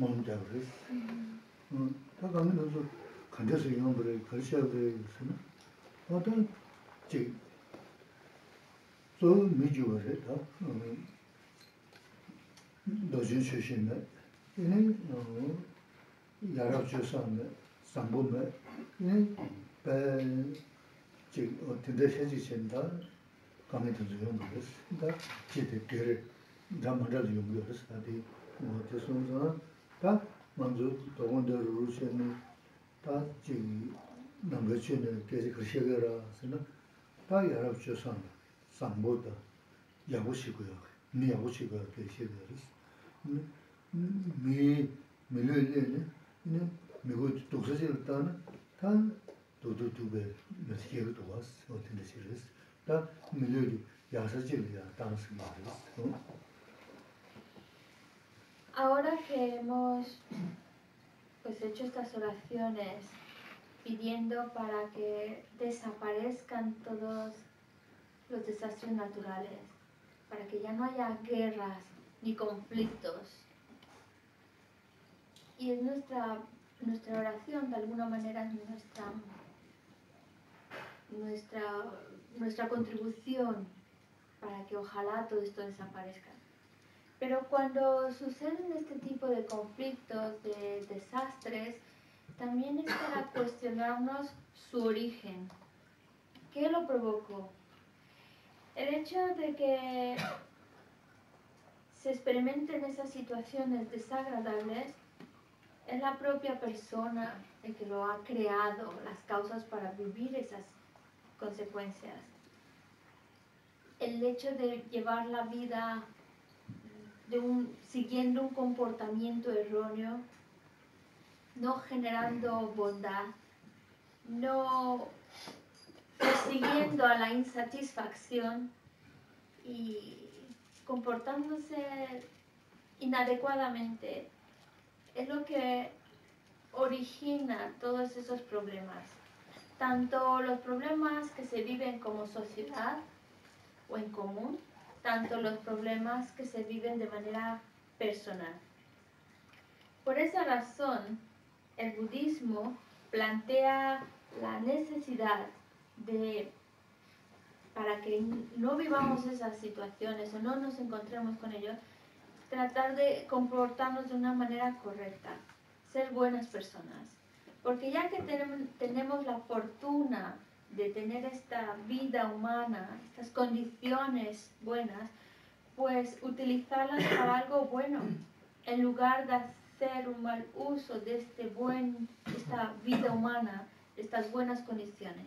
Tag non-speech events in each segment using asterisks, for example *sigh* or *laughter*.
mōn 음 rīs. Tā kāmi dōzō kandiyaz yōng 어떤 karishā yōg rī yōg sanā. Bā tā jīg, tō mī yuwar rī dā, dōjīn shēshīn mē, yīni yārak chūsā mē, sāngbō mē, yīni bā tā 먼저 tōgōndā rūrū chēnā, tā jīgī nāngā chēnā kēsī kārshē kērā sēnā, tā yārāb chē sāngā, sāngbō tā yāgū chī kuyā, mī yāgū chī kuyā kēshē kērā sēnā. Mī, mī lē lē nē, mī tā nē, wās, tā Ahora que hemos pues, hecho estas oraciones pidiendo para que desaparezcan todos los desastres naturales, para que ya no haya guerras ni conflictos. Y es nuestra, nuestra oración, de alguna manera, es nuestra, nuestra, nuestra contribución para que ojalá todo esto desaparezca. Pero cuando suceden este tipo de conflictos, de desastres, también es para cuestionarnos su origen. ¿Qué lo provocó? El hecho de que se experimenten esas situaciones desagradables es la propia persona el que lo ha creado, las causas para vivir esas consecuencias. El hecho de llevar la vida siguiendo un comportamiento erróneo, no generando bondad, no persiguiendo a la insatisfacción y comportándose inadecuadamente es lo que origina todos esos problemas. Tanto los problemas que se viven como sociedad o en común, tanto los problemas que se viven de manera personal. Por esa razón, el budismo plantea la necesidad de, para que no vivamos esas situaciones o no nos encontremos con ellos, tratar de comportarnos de una manera correcta, ser buenas personas. Porque ya que tenemos la fortuna de tener esta vida humana, estas condiciones buenas, pues utilizarlas para *coughs* algo bueno, en lugar de hacer un mal uso de este buen, esta vida humana, estas buenas condiciones.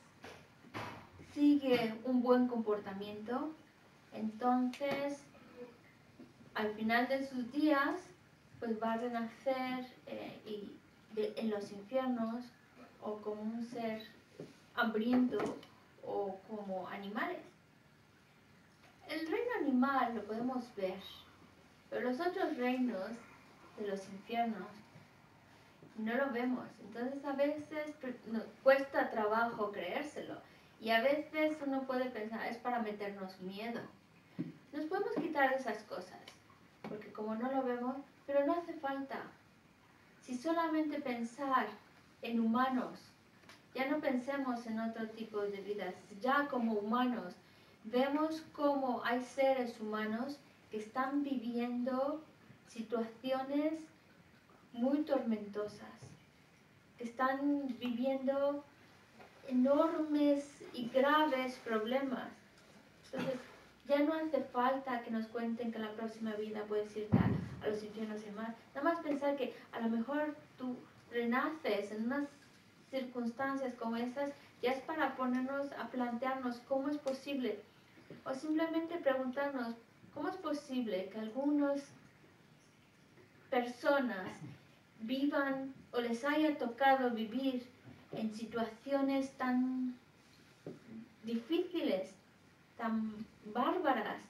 sigue un buen comportamiento, entonces al final de sus días pues va a renacer eh, en los infiernos o como un ser hambriento o como animales. El reino animal lo podemos ver, pero los otros reinos de los infiernos no lo vemos. Entonces a veces cuesta trabajo creérselo. Y a veces uno puede pensar, es para meternos miedo. Nos podemos quitar esas cosas, porque como no lo vemos, pero no hace falta. Si solamente pensar en humanos, ya no pensemos en otro tipo de vidas, ya como humanos, vemos cómo hay seres humanos que están viviendo situaciones muy tormentosas, que están viviendo enormes y graves problemas. Entonces, ya no hace falta que nos cuenten que la próxima vida puede ser a, a los infiernos y más. Nada más pensar que a lo mejor tú renaces en unas circunstancias como esas ya es para ponernos a plantearnos cómo es posible, o simplemente preguntarnos cómo es posible que algunas personas vivan o les haya tocado vivir en situaciones tan difíciles, tan bárbaras.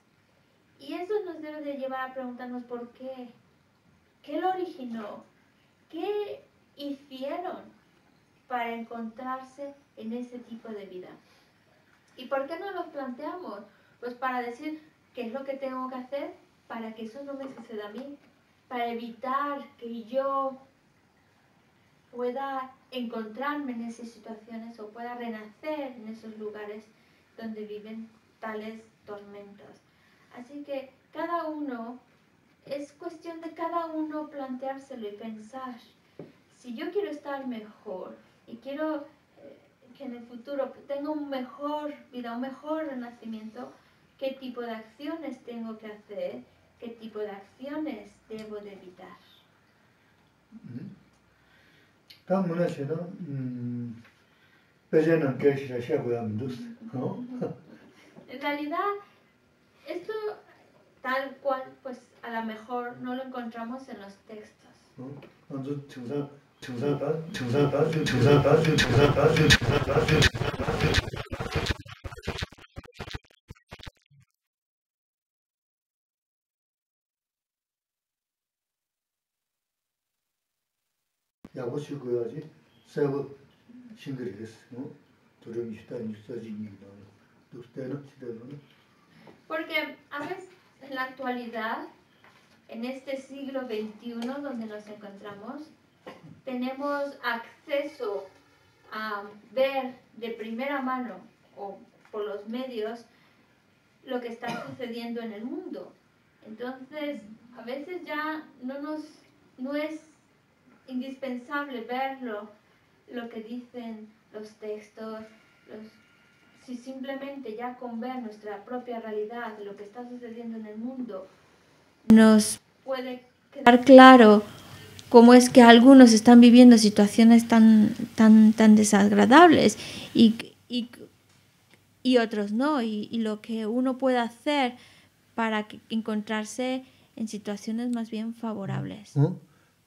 Y eso nos debe de llevar a preguntarnos por qué, qué lo originó, qué hicieron para encontrarse en ese tipo de vida. ¿Y por qué no los planteamos? Pues para decir qué es lo que tengo que hacer para que eso no me suceda a mí, para evitar que yo pueda encontrarme en esas situaciones o pueda renacer en esos lugares donde viven tales tormentos. Así que cada uno, es cuestión de cada uno planteárselo y pensar, si yo quiero estar mejor y quiero eh, que en el futuro tenga un mejor vida, un mejor renacimiento, ¿qué tipo de acciones tengo que hacer? ¿Qué tipo de acciones debo de evitar? En realidad, esto tal cual, pues a lo mejor no lo encontramos en los textos. no porque a veces en la actualidad en este siglo XXI donde nos encontramos tenemos acceso a ver de primera mano o por los medios lo que está sucediendo en el mundo entonces a veces ya no nos no es indispensable verlo, lo que dicen los textos, si simplemente ya con ver nuestra propia realidad, lo que está sucediendo en el mundo, nos puede quedar claro cómo es que algunos están viviendo situaciones tan, tan, tan desagradables y, y, otros no, y, lo que uno puede hacer para encontrarse en situaciones más bien favorables. ¿Mm?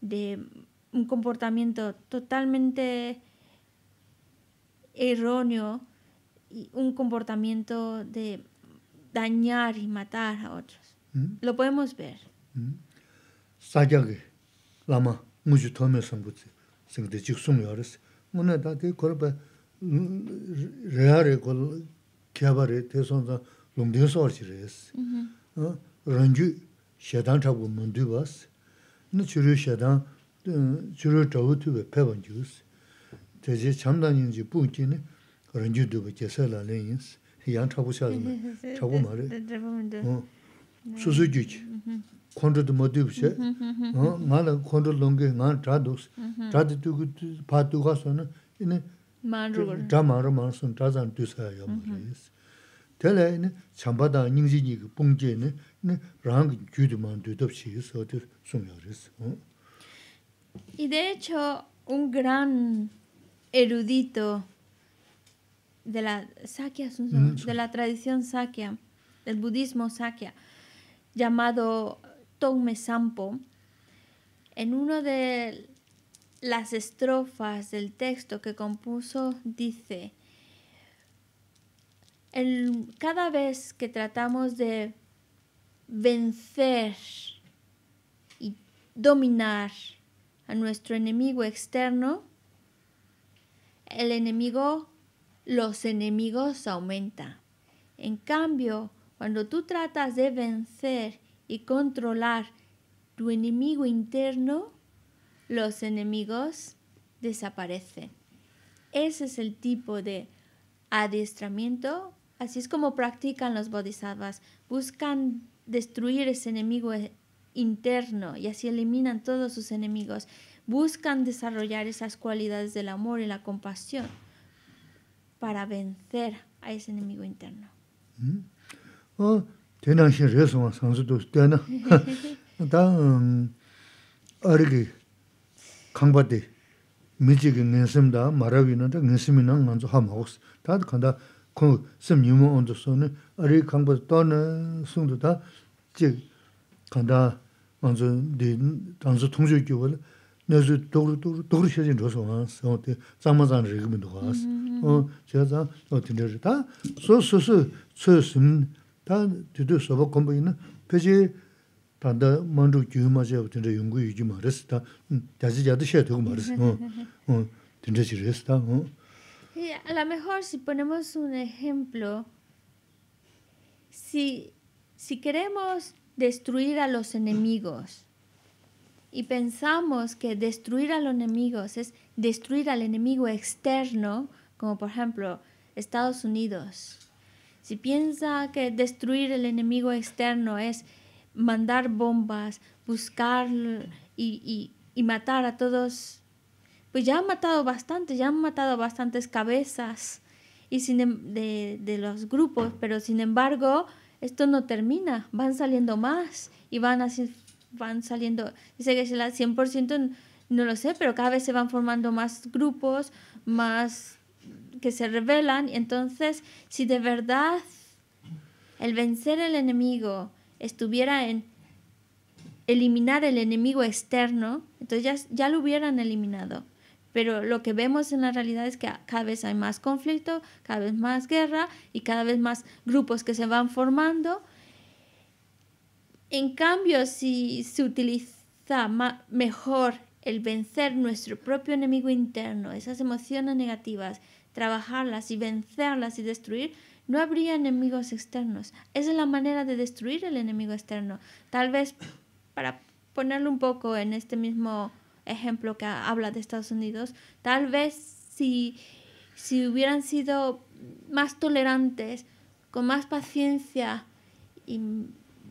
de un comportamiento totalmente erróneo y un comportamiento de dañar y matar a otros. ¿Mm? Lo podemos ver. Sagyage, lama, mucho tome sambutsi, singde jiksum yoris, muna dati korba reare kol kyabare te sonza lungde sorchi res. Ranju shedan chabu mundu bas, Nā chūrū ᱪᱩᱨᱩ chūrū ᱛᱩᱵᱮ tūba ᱡᱩᱥ chūs. Tā ᱡᱤ ᱯᱩᱱᱪᱤᱱᱤ ᱛᱮᱡᱮ chī ᱡᱤ ᱯᱩᱱᱪᱤᱱᱤ ᱛᱮᱡᱮ ᱪᱟᱢᱫᱟᱱᱤᱧ ᱡᱤ ᱯᱩᱱᱪᱤᱱᱤ ᱛᱮᱡᱮ lā ᱡᱤ ᱯᱩᱱᱪᱤᱱᱤ ᱛᱮᱡᱮ ᱪᱟᱢᱫᱟᱱᱤᱧ ᱡᱤ ᱯᱩᱱᱪᱤᱱᱤ ᱛᱮᱡᱮ ᱪᱟᱢᱫᱟᱱᱤᱧ ᱡᱤ ᱯᱩᱱᱪᱤᱱᱤ ᱛᱮᱡᱮ ᱪᱟᱢᱫᱟᱱᱤᱧ ᱡᱤ ᱯᱩᱱᱪᱤᱱᱤ ᱛᱮᱡᱮ ᱪᱟᱢᱫᱟᱱᱤᱧ ᱡᱤ ᱯᱩᱱᱪᱤᱱᱤ ᱛᱮᱡᱮ ᱪᱟᱢᱫᱟᱱᱤᱧ ᱡᱤ ᱯᱩᱱᱪᱤᱱᱤ ᱛᱮᱡᱮ ᱪᱟᱢᱫᱟᱱᱤᱧ ᱡᱤ ᱯᱩᱱᱪᱤᱱᱤ ᱛᱮᱡᱮ ᱪᱟᱢᱫᱟᱱᱤᱧ ᱡᱤ ᱯᱩᱱᱪᱤᱱᱤ ᱛᱮᱡᱮ ᱪᱟᱢᱫᱟᱱᱤᱧ ᱡᱤ ᱯᱩᱱᱪᱤᱱᱤ ᱛᱮᱡᱮ ᱪᱟᱢᱫᱟᱱᱤᱧ ᱡᱤ ᱯᱩᱱᱪᱤᱱᱤ ᱛᱮᱡᱮ ᱪᱟᱢᱫᱟᱱᱤᱧ ᱡᱤ ᱯᱩᱱᱪᱤᱱᱤ ᱛᱮᱡᱮ ᱪᱟᱢᱫᱟᱱᱤᱧ ᱡᱤ ᱯᱩᱱᱪᱤᱱᱤ ᱛᱮᱡᱮ ᱪᱟᱢᱫᱟᱱᱤᱧ ᱡᱤ ᱯᱩᱱᱪᱤᱱᱤ ᱛᱮᱡᱮ ᱪᱟᱢᱫᱟᱱᱤᱧ ᱡᱤ ᱯᱩᱱᱪᱤᱱᱤ ᱛᱮᱡᱮ Y de hecho, un gran erudito de la mm, de la tradición Sakya, del budismo Sakya, llamado Tongme Sampo, en una de las estrofas del texto que compuso dice, el, cada vez que tratamos de vencer y dominar a nuestro enemigo externo, el enemigo, los enemigos aumenta. En cambio, cuando tú tratas de vencer y controlar tu enemigo interno, los enemigos desaparecen. Ese es el tipo de adiestramiento. Así es como practican los bodhisattvas. Buscan destruir ese enemigo eh, interno y así eliminan todos sus enemigos. Buscan desarrollar esas cualidades del amor y la compasión para vencer a ese enemigo interno. *laughs* kong sim nyumu ondo 아리 ne, ari kangpa to ne sungdo ta, jik kanda anzo di, anzo tongzo kyo wala, ne zo dogru, dogru, dogru shajin dhoso wa, sa o te, zangma zang rikmin dhoka as, o, jia zang, o tinte ri, ta, so su su, tsu a lo mejor si ponemos un ejemplo, si, queremos destruir a los enemigos y pensamos que destruir a los enemigos es destruir al enemigo externo, como por ejemplo Estados Unidos, si piensa que destruir el enemigo externo es mandar bombas, buscar y matar a todos pues ya han matado bastante, ya han matado bastantes cabezas y sin, em, de, de los grupos, pero sin embargo esto no termina, van saliendo más y van, así, van saliendo, dice que es el 100%, no lo sé, pero cada vez se van formando más grupos, más que se revelan y entonces si de verdad el vencer el enemigo estuviera en eliminar el enemigo externo, entonces ya lo hubieran eliminado. Pero lo que vemos en la realidad es que cada vez hay más conflicto, cada vez más guerra y cada vez más grupos que se van formando. En cambio, si se utiliza mejor el vencer nuestro propio enemigo interno, esas emociones negativas, trabajarlas y vencerlas y destruir, no habría enemigos externos. Esa es la manera de destruir el enemigo externo. Tal vez para ponerlo un poco en este mismo ejemplo que habla de Estados Unidos, tal vez si, si hubieran sido más tolerantes, con más paciencia y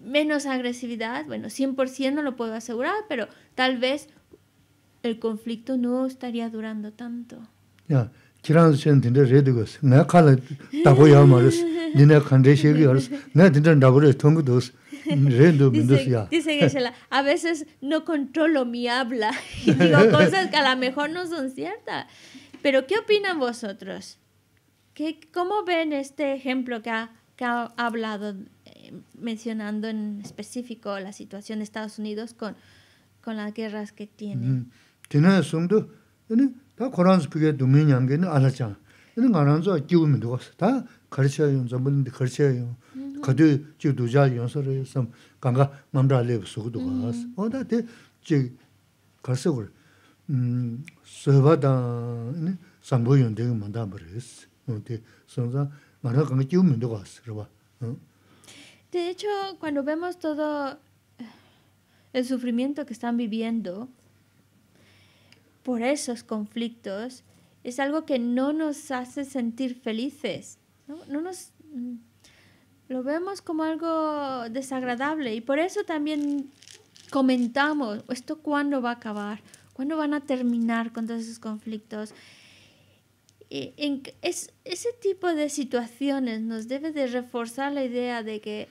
menos agresividad, bueno, 100% no lo puedo asegurar, pero tal vez el conflicto no estaría durando tanto. *laughs* *laughs* dice, a veces no controlo mi habla *laughs* y digo cosas que a lo mejor no son ciertas. Pero ¿qué opinan vosotros? ¿Cómo ven este ejemplo que ha, hablado, eh, mencionando en específico la situación de Estados Unidos con, las guerras que tienen? Tiene mm. De hecho, cuando vemos todo eh, el sufrimiento que están viviendo por esos conflictos, es algo que no nos hace sentir felices. no nos lo vemos como algo desagradable y por eso también comentamos, ¿esto cuándo va a acabar? ¿Cuándo van a terminar con todos esos conflictos? Eh, ese tipo de situaciones nos debe de reforzar la idea de que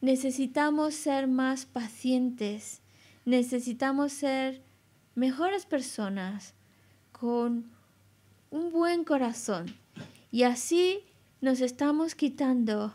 necesitamos ser más pacientes, necesitamos ser mejores personas con un buen corazón y así nos estamos quitando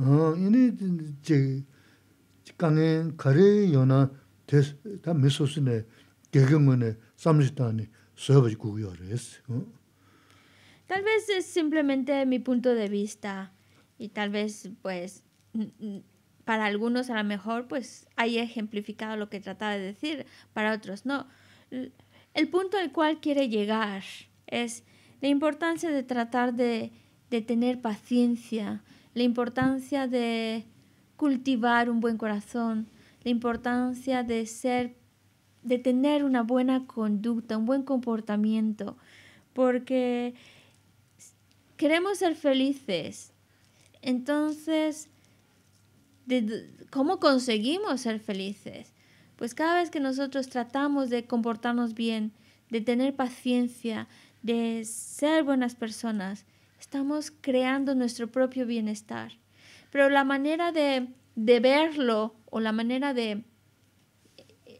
Tal vez es simplemente mi punto de vista y tal vez pues para algunos a lo mejor pues hay ejemplificado lo que trataba de decir, para otros no. El punto al cual quiere llegar es la importancia de tratar de, de tener paciencia, la importancia de cultivar un buen corazón, la importancia de ser de tener una buena conducta, un buen comportamiento, porque queremos ser felices. Entonces, ¿cómo conseguimos ser felices? Pues cada vez que nosotros tratamos de comportarnos bien, de tener paciencia, de ser buenas personas, estamos creando nuestro propio bienestar. Pero la manera de, verlo o la manera de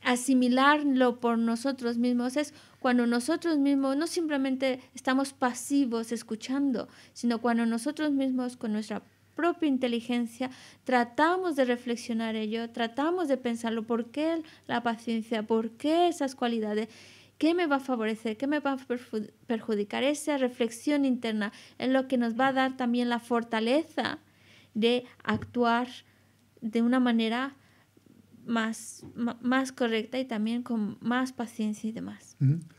asimilarlo por nosotros mismos es cuando nosotros mismos no simplemente estamos pasivos escuchando, sino cuando nosotros mismos con nuestra propia inteligencia tratamos de reflexionar ello, tratamos de pensarlo, ¿por qué la paciencia? ¿Por qué esas cualidades? ¿Qué me va a favorecer? ¿Qué me va a perjudicar? Esa reflexión interna es lo que nos va a dar también la fortaleza de actuar de una manera más, más correcta y también con más paciencia y demás. *laughs*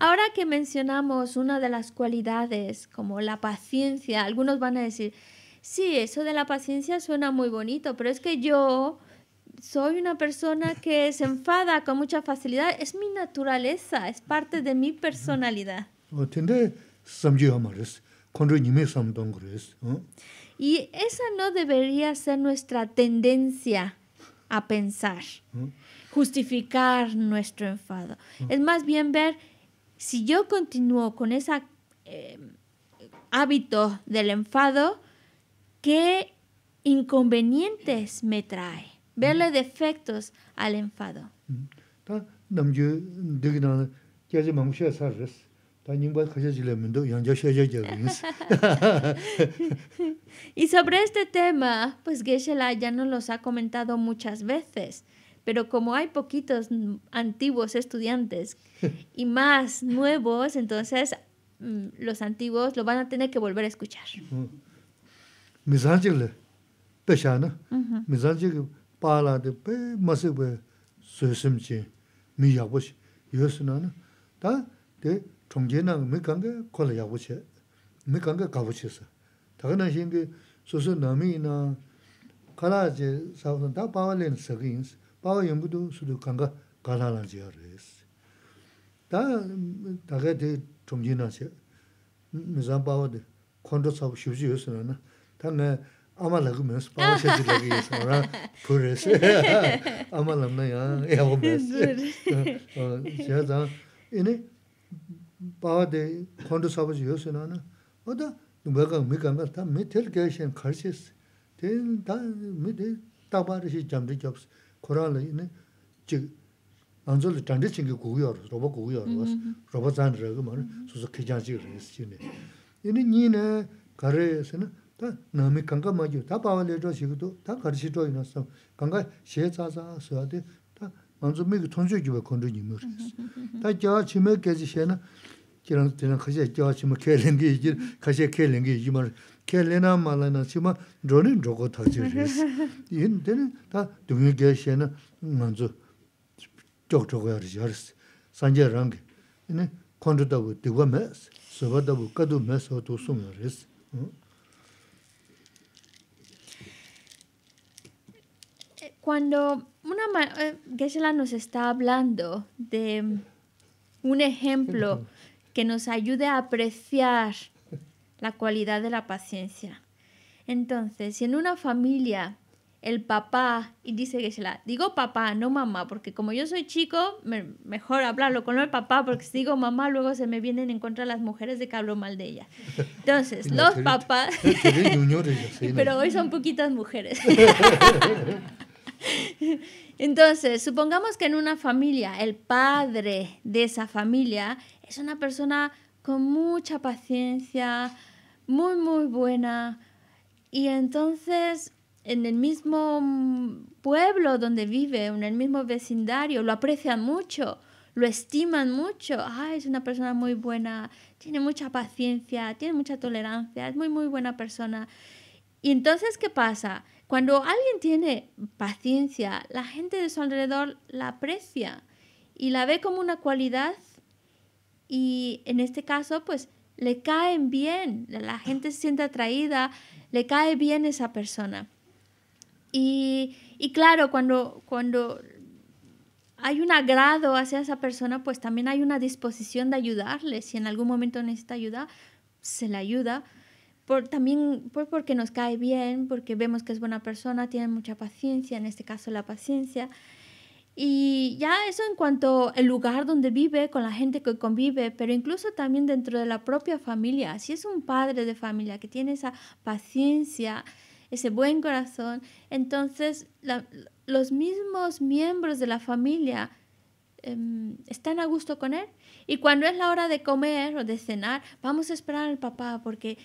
Ahora que mencionamos una de las cualidades como la paciencia, algunos van a decir, sí, eso de la paciencia suena muy bonito, pero es que yo soy una persona que se enfada con mucha facilidad. Es mi naturaleza, es parte de mi personalidad. Y esa no debería ser nuestra tendencia a pensar, justificar nuestro enfado. Es más bien ver si yo continúo con ese eh, hábito del enfado, qué inconvenientes me trae. Verle defectos al enfado. *laughs* y sobre este tema, pues geshe ya nos los ha comentado muchas veces, pero como hay poquitos antiguos estudiantes y más nuevos, entonces mm, los antiguos lo van a tener que volver a escuchar. mizan chik li tashana, mm-hmm. mizan chik paa laa de pei masi wei sui sim chi mi yabu yosu naa naa taa de chungji naa mi kanga kola yabu chaya, mi kanga kaabu chaya saa. Taga naa shingi sui sui naa de mizan Tā ngā āmā lakū mē sū, pāwā shē chī lakī yā sā, rā pū rē sū, āmā lakū mē yā yā wā mē sū. Chā tā, inī, pāwā dē khuandu sāpa chī yō sū nā nā, wā tā, wā kā mī tā tā tā chī, 다 나메 강가 맞죠. 다 바발려 줘 시고도 다 가르치 줘 이나서 강가 셰자자 서데 다 먼저 미그 통주 집에 건드 님으로. 다 겨아 침에 계지 셰나 기런 되는 가시 겨아 침에 켈린 게 이지 가시 켈레나 말레나 치마 드론은 드고 타지. 이는 다 등에 계시에는 먼저 쪽쪽을 하지 하르스. 산제랑 이네 콘드다고 되고 메스. 서버다고 까도 메스도 숨어 하르스. 응? cuando una ma eh, nos está hablando de un ejemplo que nos ayude a apreciar la cualidad de la paciencia. Entonces, si en una familia el papá, y dice geshe digo papá, no mamá, porque como yo soy chico, mejor hablarlo con el papá, porque si digo mamá, luego se me vienen en contra las mujeres de que hablo mal de ella. Entonces, *laughs* los papás... *laughs* pero hoy son poquitas mujeres. *laughs* *laughs* Entonces, supongamos que en una familia, el padre de esa familia es una persona con mucha paciencia, muy, muy buena. Y entonces, en el mismo pueblo donde vive, en el mismo vecindario, lo aprecian mucho, lo estiman mucho. Ay, ah, es una persona muy buena, tiene mucha paciencia, tiene mucha tolerancia, es muy, muy buena persona. Y entonces, ¿qué pasa? Cuando alguien tiene paciencia, la gente de su alrededor la aprecia y la ve como una cualidad y en este caso pues le caen bien, la gente se siente atraída, le cae bien esa persona. Y, claro, cuando, cuando hay un agrado hacia esa persona, pues también hay una disposición de ayudarle. Si en algún momento necesita ayuda, se le ayuda por, también por, pues, porque nos cae bien, porque vemos que es buena persona, tiene mucha paciencia, en este caso la paciencia. Y ya eso en cuanto al lugar donde vive, con la gente que convive, pero incluso también dentro de la propia familia. Si es un padre de familia que tiene esa paciencia, ese buen corazón, entonces los mismos miembros de la familia em, están a gusto con él. Y cuando es la hora de comer o de cenar, vamos a esperar al papá porque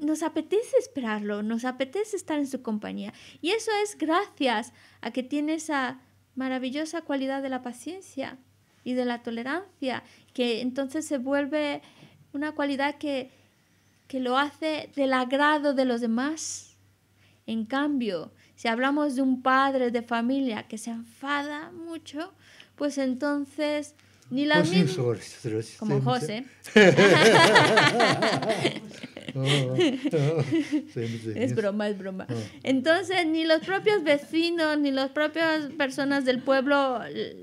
nos apetece esperarlo, nos apetece estar en su compañía. Y eso es gracias a que tiene esa maravillosa cualidad de la paciencia y de la tolerancia, que entonces se vuelve una cualidad que, lo hace del agrado de los demás. En cambio, si hablamos de un padre de familia que se enfada mucho, pues entonces ni la misma... Como José. *laughs* *laughs* es broma, es broma. Entonces, ni los propios vecinos, ni las propias personas del pueblo eh,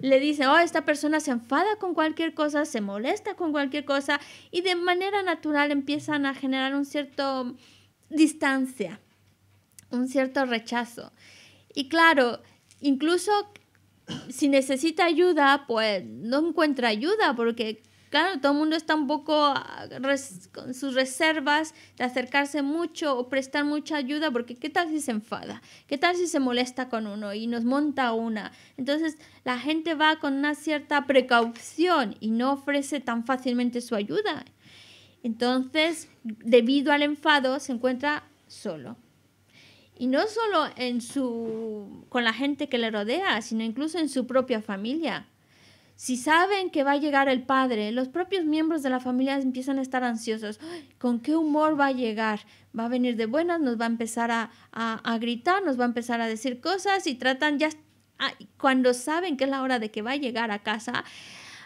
le dicen, oh, esta persona se enfada con cualquier cosa, se molesta con cualquier cosa, y de manera natural empiezan a generar un cierto distancia, un cierto rechazo. Y claro, incluso si necesita ayuda, pues no encuentra ayuda, porque claro, todo el mundo está un poco ah, con sus reservas de acercarse mucho o prestar mucha ayuda, porque ¿qué tal si se enfada? ¿Qué tal si se molesta con uno y nos monta una? Entonces, la gente va con una cierta precaución y no ofrece tan fácilmente su ayuda. Entonces, debido al enfado, se encuentra solo. Y no solo con la gente que le rodea, sino incluso en su propia familia si saben que va a llegar el padre, los propios miembros de la familia empiezan a estar ansiosos. ¿Con qué humor va a llegar? Va a venir de buenas, nos va a empezar a, gritar, nos va a empezar a decir cosas y tratan ya, cuando saben que es la hora de que va a llegar a casa,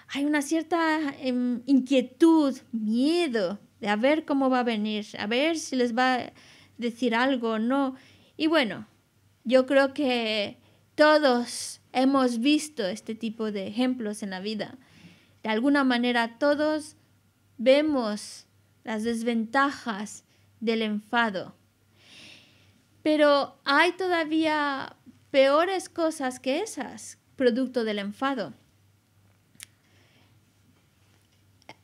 hay una cierta em, inquietud, miedo de a ver cómo va a venir, a ver si les va a decir algo o no. Y bueno, yo creo que todos hemos visto este tipo de ejemplos en la vida. De alguna manera todos vemos las desventajas del enfado. Pero hay todavía peores cosas que esas, producto del enfado.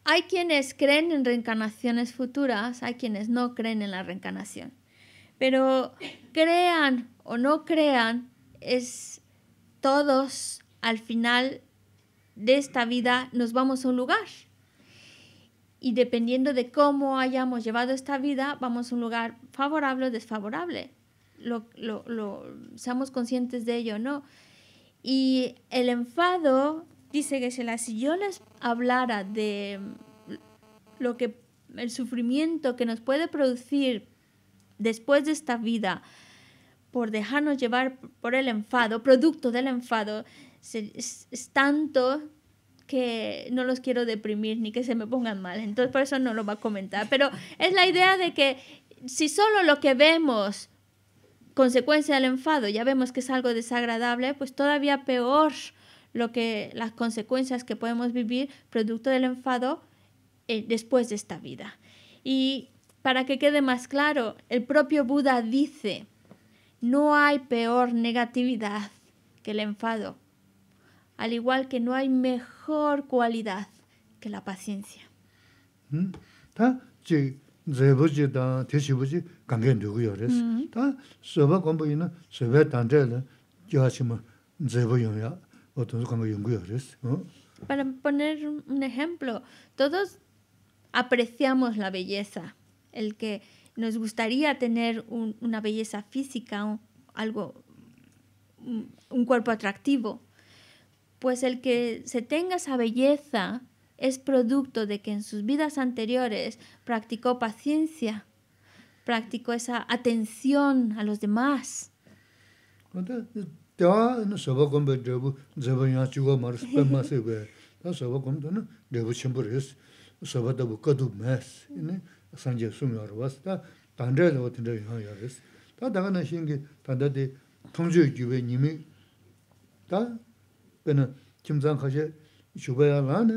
Hay quienes creen en reencarnaciones futuras, hay quienes no creen en la reencarnación. Pero crean o no crean, es todos al final de esta vida nos vamos a un lugar. Y dependiendo de cómo hayamos llevado esta vida, vamos a un lugar favorable o desfavorable. Lo, lo, lo, seamos conscientes de ello, ¿no? Y el enfado, dice que si yo les hablara de lo que el sufrimiento que nos puede producir después de esta vida, por dejarnos llevar por el enfado, producto del enfado, es, tanto que no los quiero deprimir ni que se me pongan mal. Entonces por eso no lo va a comentar. Pero es la idea de que si solo lo que vemos consecuencia del enfado, ya vemos que es algo desagradable, pues todavía peor lo que las consecuencias que podemos vivir producto del enfado eh, después de esta vida. Y para que quede más claro, el propio Buda dice, no hay peor negatividad que el enfado, al igual que no hay mejor cualidad que la paciencia. Para poner un ejemplo, todos apreciamos la belleza, el que nos gustaría tener una belleza física, algo, un, un cuerpo atractivo, pues el que se tenga esa belleza es producto de que en sus vidas anteriores practicó paciencia, practicó esa atención a los demás. san je sum yar was, taa tandaay lawa tin ra yung haa yar yas. Taa daga na xingi tandaay di thun zuy kyuwe nimi, taa bena chim zang xaxe yu shubaya la na,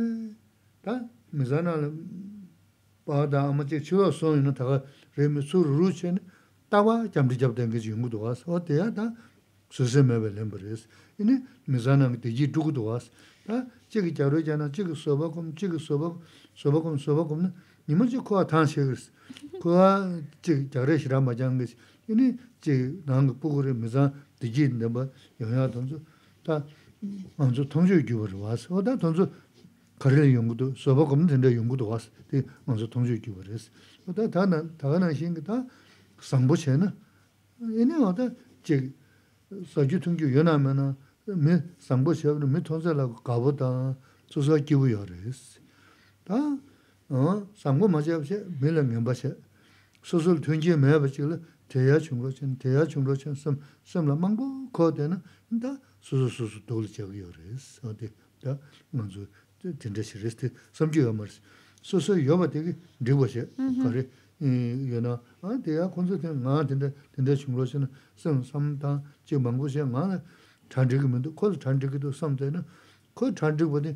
taa mizana baada ama chik chivaya son yu na taga reyme sururu chay na, tawa jamdi jabda nga zi o te ya mizana nga chigi chigi 니모지 코아 탄시스 코아 지 자레시라 마장스 이니 지 나한테 보고를 메자 디진데 뭐 영향 던져 다 먼저 동주 기부를 와서 어다 던져 거래 연구도 서버 없는 데 연구도 와서 네 먼저 동주 기부를 했어 어다 다나 다나 신기다 상보체는 얘네 어다 지 서주 통주 연하면은 메 상보체는 메 통살하고 가보다 조사 기부 다 sāṅgō mācchā yabhāsā, mēlā ngāmbāsā, sūsūl tuñjī māyabhāsā yabhāsā, tēyā chūṅgōchā, tēyā chūṅgōchā, sāṅ, sāṅ lā māṅgō kōdhā yabhāsā, dā sūsū sūsū tōgli chāgā yabhāsā, dā māṅzū tīndā shirīs, tī sāṅ jīgā mārīs, sūsū yabhā tīgī rīgbāsā, kārī, yā na, tēyā khuṅsū tīndā, tīndā chūṅgōchā, sāṅ, ngā na,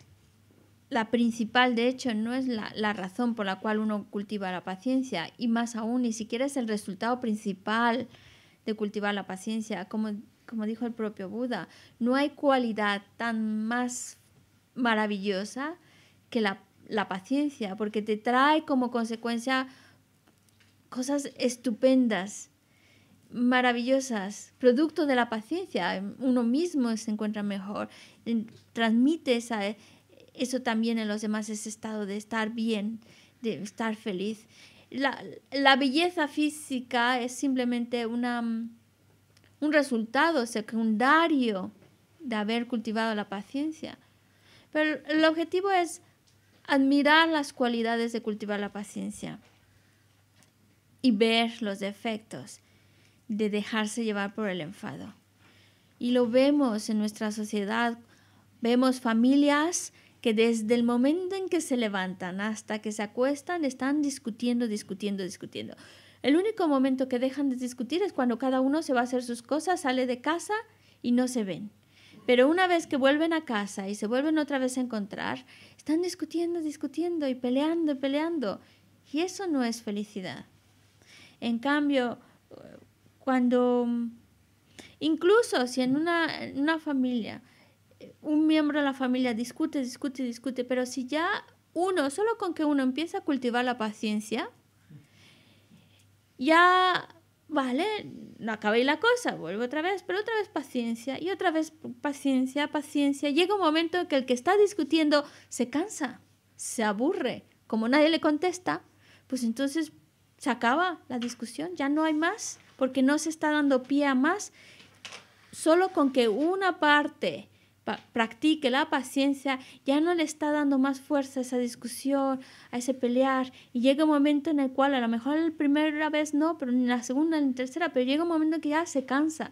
la principal, de hecho, no es la, razón por la cual uno cultiva la paciencia, y más aún, ni siquiera es el resultado principal de cultivar la paciencia. Como, como dijo el propio Buda, no hay cualidad tan más maravillosa que la, la paciencia, porque te trae como consecuencia cosas estupendas maravillosas, producto de la paciencia, uno mismo se encuentra mejor, transmite esa, eso también en los demás es estado de estar bien, de estar feliz. La, belleza física es simplemente una, mm, un resultado secundario de haber cultivado la paciencia. Pero el objetivo es admirar las cualidades de cultivar la paciencia y ver los defectos de dejarse llevar por el enfado. Y lo vemos en nuestra sociedad, vemos familias que desde el momento en que se levantan hasta que se acuestan están discutiendo, discutiendo, discutiendo. El único momento que dejan de discutir es cuando cada uno se va a hacer sus cosas, sale de casa y no se ven. Pero una vez que vuelven a casa y se vuelven otra vez a encontrar, están discutiendo, discutiendo y peleando, peleando. Y eso no es felicidad. En cambio, cuando, incluso si en una, en una familia un miembro de la familia discute, discute, discute, pero si ya uno, solo con que uno empieza a cultivar la paciencia, ya, vale, no ahí la cosa, Vuelve otra vez, pero otra vez paciencia, y otra vez paciencia, paciencia. Llega un momento en que el que está discutiendo se cansa, se aburre, como nadie le contesta, pues entonces se acaba la discusión, ya no hay más, porque no se está dando pie a más. Solo con que una parte practique la paciencia, ya no le está dando más fuerza a esa discusión, a ese pelear. Y llega un momento en el cual a lo mejor la primera vez no, pero en la segunda, en la tercera, pero llega un momento que ya se cansa.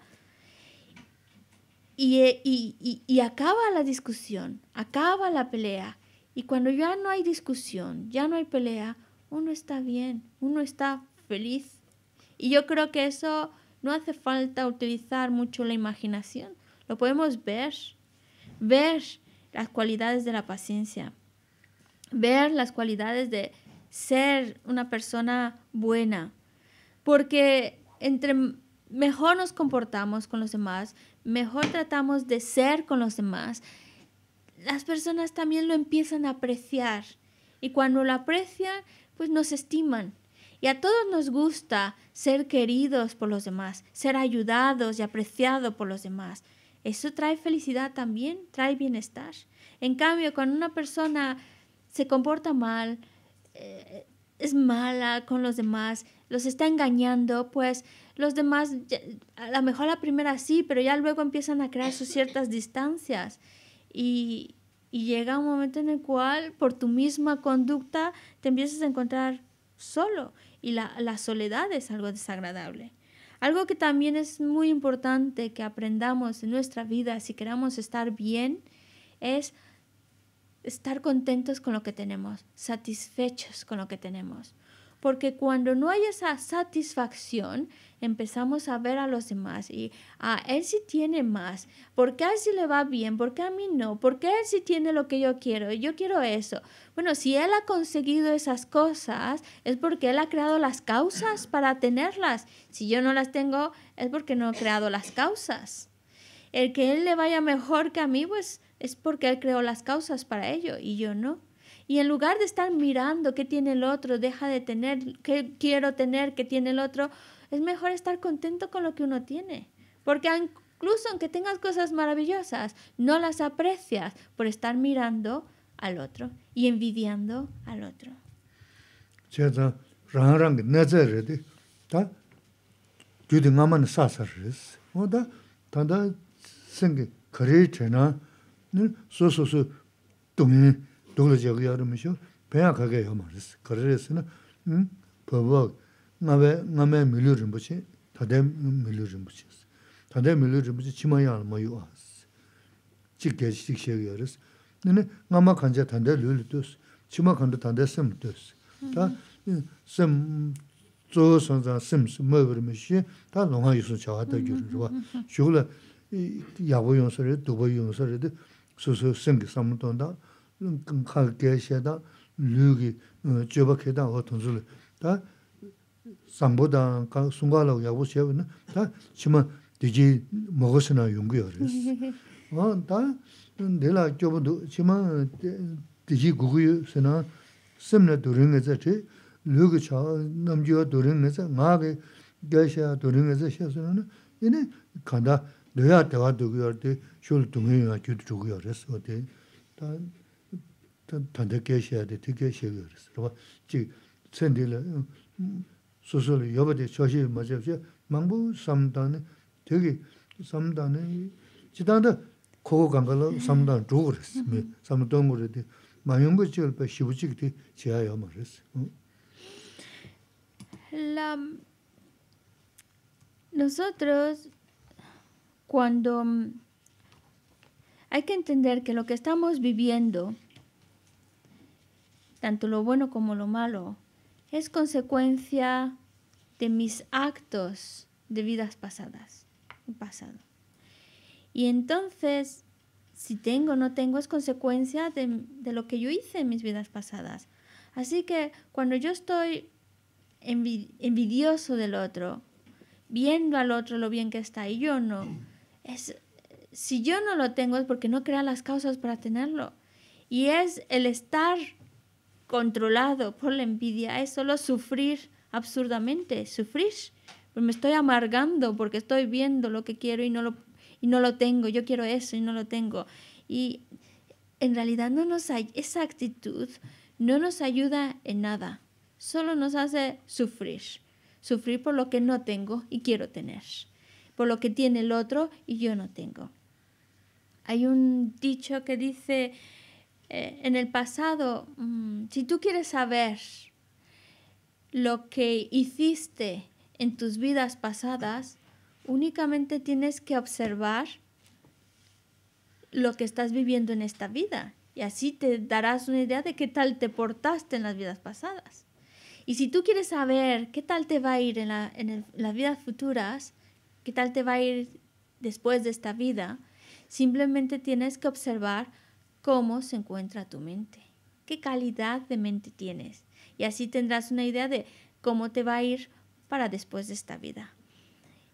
y eh, acaba la discusión, acaba la pelea. Y cuando ya no hay discusión, ya no hay pelea, uno está bien, uno está feliz. Y yo creo que eso no hace falta utilizar mucho la imaginación. Lo podemos ver ver las cualidades de la paciencia, ver las cualidades de ser una persona buena, porque entre mejor nos comportamos con los demás, mejor tratamos de ser con los demás, las personas también lo empiezan a apreciar y cuando lo aprecian, pues nos estiman. Y a todos nos gusta ser queridos por los demás, ser ayudados y apreciados por los demás. Eso trae felicidad también, trae bienestar. En cambio, cuando una persona se comporta mal, eh, es mala con los demás, los está engañando, pues los demás, a lo mejor la primera sí, pero ya luego empiezan a crear sus ciertas *laughs* distancias. Y, llega un momento en el cual por tu misma conducta te empiezas a encontrar solo y la soledad es algo desagradable. Algo que también es muy importante que aprendamos en nuestra vida si queramos estar bien es estar contentos con lo que tenemos, satisfechos con lo que tenemos porque cuando no hay esa satisfacción, empezamos a ver a los demás y a ah, él sí tiene más, porque a él sí le va bien, porque a mí no, porque él sí tiene lo que yo quiero, yo quiero eso. Bueno, si él ha conseguido esas cosas, es porque él ha creado las causas para tenerlas. Si yo no las tengo, es porque no he creado las causas. El que él le vaya mejor que a mí, pues es porque él creó las causas para ello y yo no. Y en lugar de estar mirando qué tiene el otro, deja de tener, qué quiero tener, qué tiene el otro, es mejor estar contento con lo que uno tiene. Porque incluso aunque tengas cosas maravillosas, no las aprecias por estar mirando al otro y envidiando al otro. dōngla jāgu yāru mi shio, pēyā kāgā yō mā rīs, kārā rīs nā, pabuwa ngā bē, ngā mē miliu rīmbuchi, tādē miliu rīmbuchi rīs, tādē miliu rīmbuchi chi mā yā rā mā yō ā rīs, chī kēchī chī kshē yā rīs, nini ngā mā kāñchā tādē liu rī tūs, chi mā kāñchā shi, kā kē shē tā lū 삼보다 chēba kē tā hō tōng sū lī. Tā 내가 tā kā sūngā lō yā bō shē wē nā, tā chī mā dī jī mō gō shē nā yōng kī yō 좋고요. Tā dē dī jī gu gu nā, nā dō chā nām wā dō ngā dō nā, dō dō dō ngī dō tante kye shaya de, 즉 kye 소소리 de 저시 Rapa chi 삼단 되게 susuli, 지단도 choshi, machi, manbu, samdana, tegi, samdana, chi tanda, koko kangala, samdana, rukura res, me, Nosotros cuando hay que entender que lo que estamos viviendo, tanto lo bueno como lo malo, es consecuencia de mis actos de vidas pasadas, pasado. Y entonces, si tengo o no tengo, es consecuencia de, lo que yo hice en mis vidas pasadas. Así que cuando yo estoy envidioso del otro, viendo al otro lo bien que está y yo no, es, si yo no lo tengo es porque no crea las causas para tenerlo. Y es el estar controlado por la envidia es solo sufrir absurdamente, sufrir. Pues me estoy amargando porque estoy viendo lo que quiero y no lo, y no lo tengo, yo quiero eso y no lo tengo. Y en realidad no nos hay, esa actitud no nos ayuda en nada, solo nos hace sufrir, sufrir por lo que no tengo y quiero tener, por lo que tiene el otro y yo no tengo. Hay un dicho que dice, eh, en el pasado, mm, si tú quieres saber lo que hiciste en tus vidas pasadas, únicamente tienes que observar lo que estás viviendo en esta vida. Y así te darás una idea de qué tal te portaste en las vidas pasadas. Y si tú quieres saber qué tal te va a ir en, en las vidas futuras, qué tal te va a ir después de esta vida, simplemente tienes que observar cómo se encuentra tu mente, qué calidad de mente tienes. Y así tendrás una idea de cómo te va a ir para después de esta vida.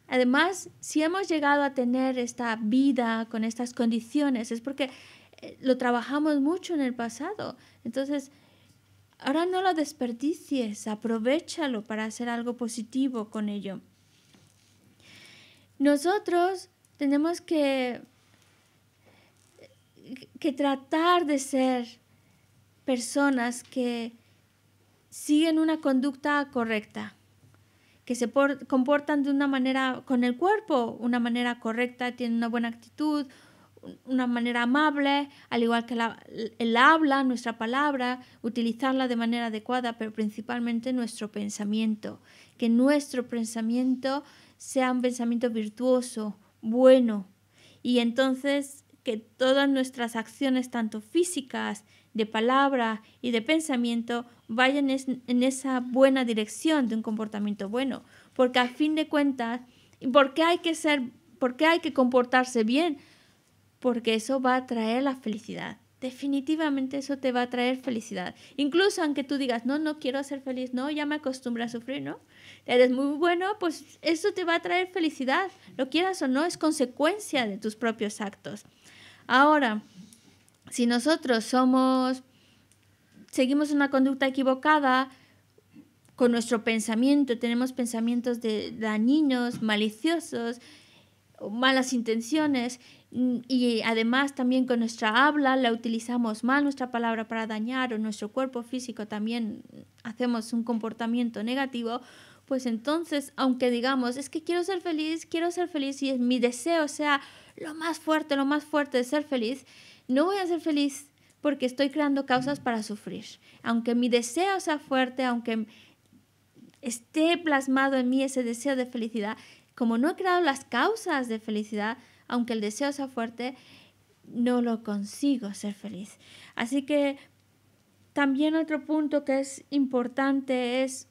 Además, si hemos llegado a tener esta vida con estas condiciones, es porque eh, lo trabajamos mucho en el pasado. Entonces, ahora no lo desperdicies, aprovechalo para hacer algo positivo con ello. Nosotros tenemos que que tratar de ser personas que siguen una conducta correcta, que se comportan de una manera con el cuerpo, una manera correcta, tienen una buena actitud, una manera amable, al igual que la, el habla, nuestra palabra, utilizarla de manera adecuada, pero principalmente nuestro pensamiento, que nuestro pensamiento sea un pensamiento virtuoso, bueno, y entonces que todas nuestras acciones, tanto físicas, de palabra y de pensamiento, vayan en esa buena dirección de un comportamiento bueno. Porque a fin de cuentas, ¿por qué hay que ser, por qué hay que comportarse bien? Porque eso va a traer la felicidad. Definitivamente eso te va a traer felicidad. Incluso aunque tú digas, no, no quiero ser feliz, no, ya me acostumbré a sufrir, ¿no? Eres muy bueno, pues eso te va a traer felicidad. Lo quieras o no, es consecuencia de tus propios actos. Ahora, si nosotros somos, seguimos una conducta equivocada, con nuestro pensamiento, tenemos pensamientos de dañinos, maliciosos, malas intenciones mm, y además también con nuestra habla la utilizamos mal nuestra palabra para dañar o nuestro cuerpo físico también hacemos un comportamiento negativo, pues entonces aunque digamos es que quiero ser feliz, quiero ser feliz y mi deseo sea lo más fuerte, lo más fuerte de ser feliz, no voy a ser feliz porque estoy creando causas para sufrir. Aunque mi deseo sea fuerte, aunque esté plasmado en mí ese deseo de felicidad, como no he creado las causas de felicidad, aunque el deseo sea fuerte, no lo consigo ser feliz. Así que también otro punto que es importante es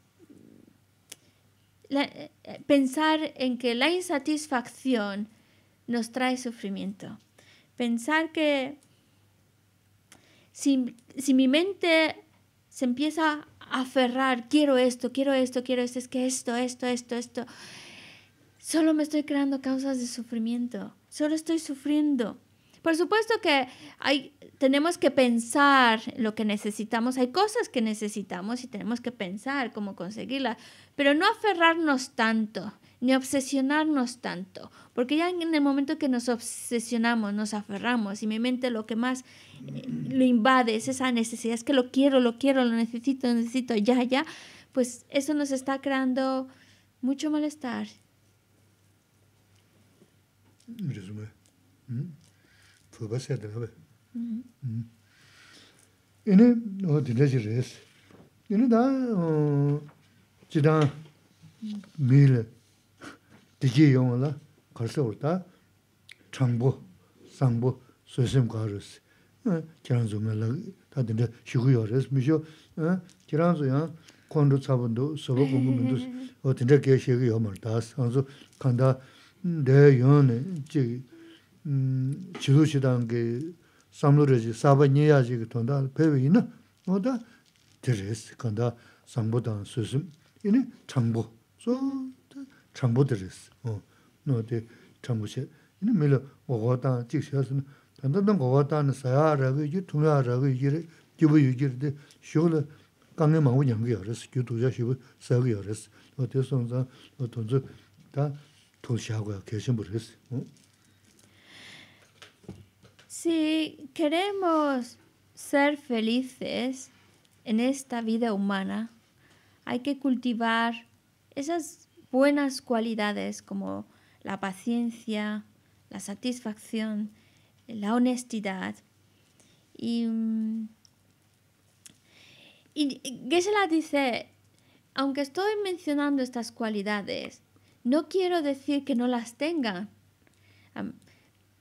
eh, pensar en que la insatisfacción nos trae sufrimiento. Pensar que si, mi mente se empieza a aferrar, quiero esto, quiero esto, quiero esto, es que esto, esto, esto, esto, solo me estoy creando causas de sufrimiento, solo estoy sufriendo. Por supuesto que hay, tenemos que pensar lo que necesitamos, hay cosas que necesitamos y tenemos que pensar cómo conseguirlas, pero no aferrarnos tanto ni obsesionarnos tanto, porque ya en el momento que nos obsesionamos, nos aferramos y mi mente lo que más eh, lo invade es esa necesidad, es que lo quiero, lo quiero, lo necesito, lo necesito, ya, ya, pues eso nos está creando mucho malestar. 디게 용어라 걸서 올다 정보 상보 소심 가르스 결혼조면라 다들 쉬고요스 미죠 결혼조야 콘도 차분도 서버 공부도 어떻게 계시기 요말다 선수 간다 내 연에 지 지도시단 게 삼로르지 사바니야지 그 돈다 배우이나 뭐다 드레스 간다 상보단 수심 이니 장보 소 Si queremos ser felices en esta vida humana, hay que cultivar esas buenas cualidades como la paciencia, la satisfacción, la honestidad. Y, mm, y Gesela dice, aunque estoy mencionando estas cualidades, no quiero decir que no las tengan.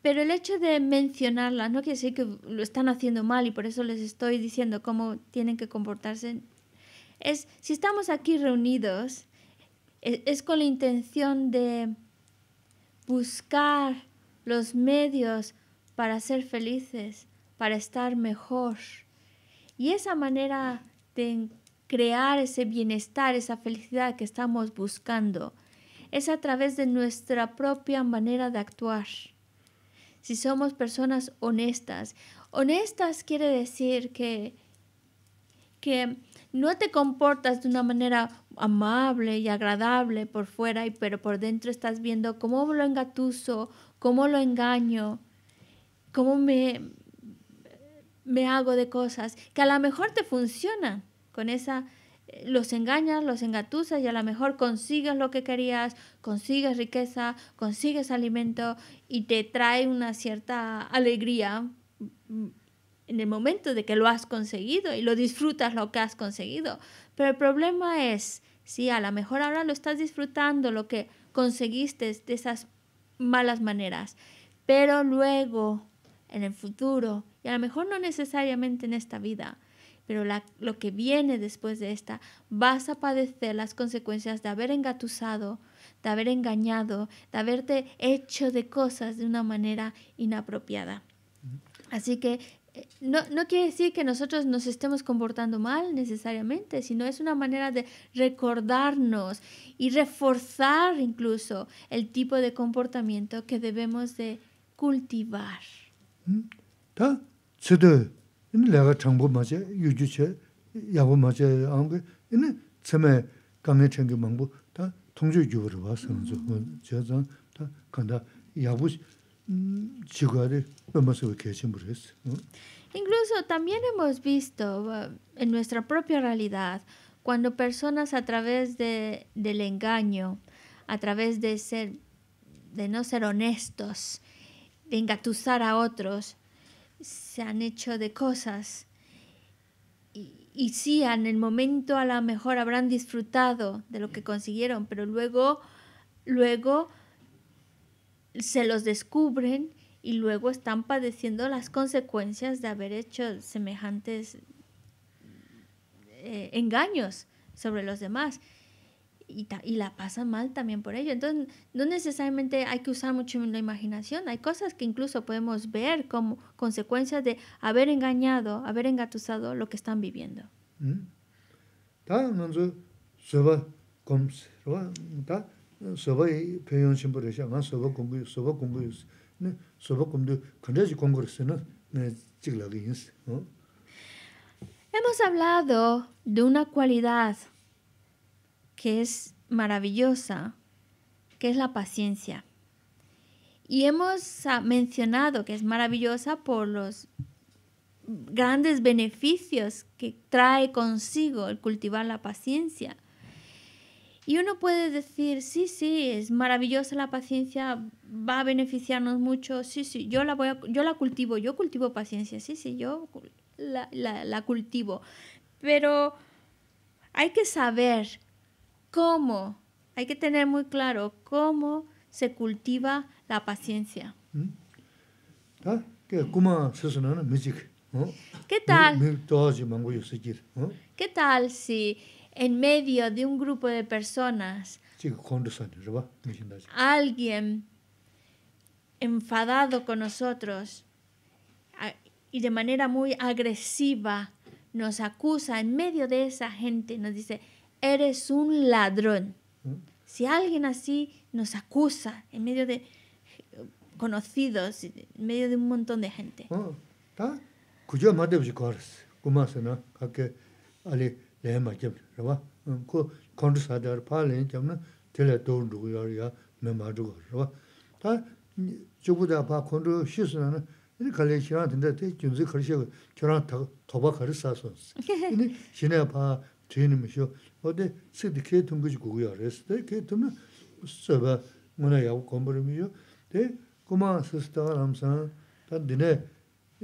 pero el hecho de mencionarlas no quiere decir que lo están haciendo mal y por eso les estoy diciendo cómo tienen que comportarse. Es, si estamos aquí reunidos es, con la intención de buscar los medios para ser felices, para estar mejor. Y esa manera de crear ese bienestar, esa felicidad que estamos buscando, es a través de nuestra propia manera de actuar. Si somos personas honestas, honestas quiere decir que, que no te comportas de una manera amable y agradable por fuera, pero por dentro estás viendo cómo lo engatuso, cómo lo engaño, cómo me, me hago de cosas que a lo mejor te funcionan con esa eh, los engañas, los engatusas y a lo mejor consigues lo que querías, consigues riqueza, consigues alimento y te trae una cierta alegría en el momento de que lo has conseguido y lo disfrutas lo que has conseguido. Pero el problema es, si a lo mejor ahora lo estás disfrutando, lo que conseguiste de esas malas maneras, pero luego, en el futuro, y a lo mejor no necesariamente en esta vida, pero lo que viene después de esta, vas a padecer las consecuencias de haber engatusado, de haber engañado, de haberte hecho de cosas de una manera inapropiada. Así que no, quiere decir que nosotros nos estemos comportando mal necesariamente, sino es una manera de recordarnos y reforzar incluso el tipo de comportamiento que debemos de cultivar. Eh, Incluso también hemos visto eh, en nuestra propia realidad cuando personas a través del engaño, a través de, ser, de no ser honestos, de engatusar a otros, se han hecho de cosas y, y sí, en el momento a lo mejor habrán disfrutado de lo que consiguieron, pero luego, luego se los descubren y luego están padeciendo las consecuencias de haber hecho semejantes eh, engaños sobre los demás y, la pasan mal también por ello. Entonces, no necesariamente hay que usar mucho la imaginación, hay cosas que incluso podemos ver como consecuencias de haber engañado, haber engatusado lo que están viviendo. ¿Mm? Hemos hablado de una cualidad que es maravillosa, que es la paciencia. Y hemos ah, mencionado que es maravillosa por los grandes beneficios que trae consigo el cultivar la paciencia. Y uno puede decir, sí, sí, es maravillosa la paciencia, va a beneficiarnos mucho, sí, sí, yo la, voy yo la cultivo, yo cultivo paciencia, sí, sí, yo la, la cultivo. Pero hay que saber cómo, hay que tener muy claro cómo se cultiva la paciencia. ¿Mm? ¿Ah? ¿Qué tal? ¿Qué tal si en medio de un grupo de personas, alguien enfadado con nosotros y de manera muy agresiva nos acusa en medio de esa gente, nos dice, eres un ladrón. ¿Mm? Si alguien así nos acusa en medio de conocidos, en medio de un montón de gente. lēn mā kyab rāwa, kō kōntu sādhā rā pā lēn kyab nā tēlē tōn rūgu yā rā yā mē mā rūgu rāwa. Tā chūgu dā pā kōntu shī sū na nā, nī kā lē shirāng tindā tē gugu *laughs*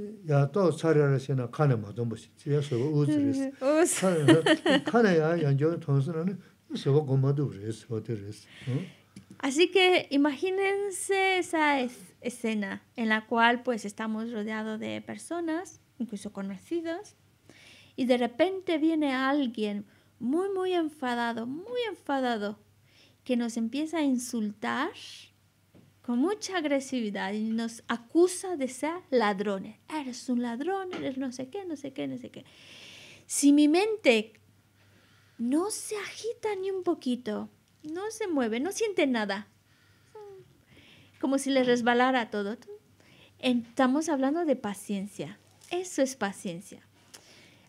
Así que imagínense esa escena en la cual pues estamos rodeados de personas, incluso conocidos y de repente viene alguien muy muy enfadado, muy enfadado, que nos empieza a insultar mucha agresividad y nos acusa de ser ladrones. Eres un ladrón, eres no sé qué, no sé qué, no sé qué. Si mi mente no se agita ni un poquito, no se mueve, no siente nada, como si le resbalara todo, estamos hablando de paciencia. Eso es paciencia.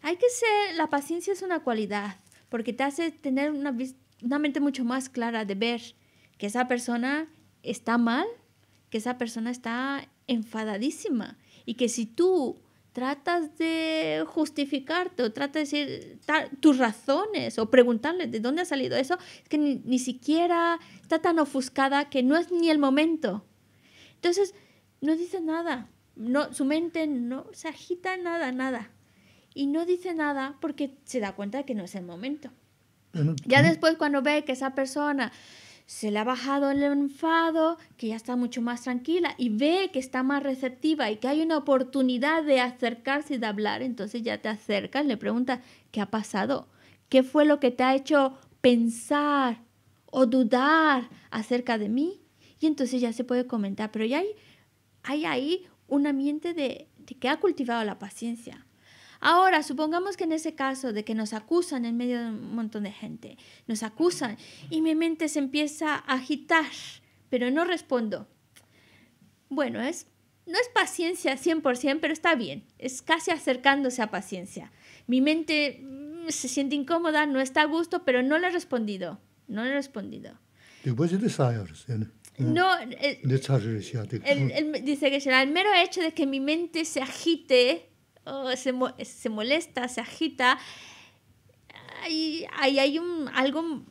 Hay que ser, la paciencia es una cualidad, porque te hace tener una, una mente mucho más clara de ver que esa persona está mal, que esa persona está enfadadísima y que si tú tratas de justificarte o tratas de decir tus razones o preguntarle de dónde ha salido eso, es que ni, siquiera está tan ofuscada que no es ni el momento. Entonces, no dice nada, no, su mente no se agita nada, nada. Y no dice nada porque se da cuenta de que no es el momento. Ya después cuando ve que esa persona se le ha bajado el enfado, que ya está mucho más tranquila y ve que está más receptiva y que hay una oportunidad de acercarse y de hablar, entonces ya te acercas, le preguntas, ¿qué ha pasado? ¿Qué fue lo que te ha hecho pensar o dudar acerca de mí? Y entonces ya se puede comentar, pero ya hay, hay ahí un ambiente de que ha cultivado la paciencia. Ahora, supongamos que en ese caso de que nos acusan en medio de un montón de gente, nos acusan y mi mente se empieza a agitar, pero no respondo. Bueno, es, no es paciencia 100%, pero está bien, es casi acercándose a paciencia. Mi mente mm, se siente incómoda, no está a gusto, pero no le he respondido, no le he respondido. No, eh, dice que el mero hecho de que mi mente se agite Oh, se, molesta, se agita, hay, hay, un, algo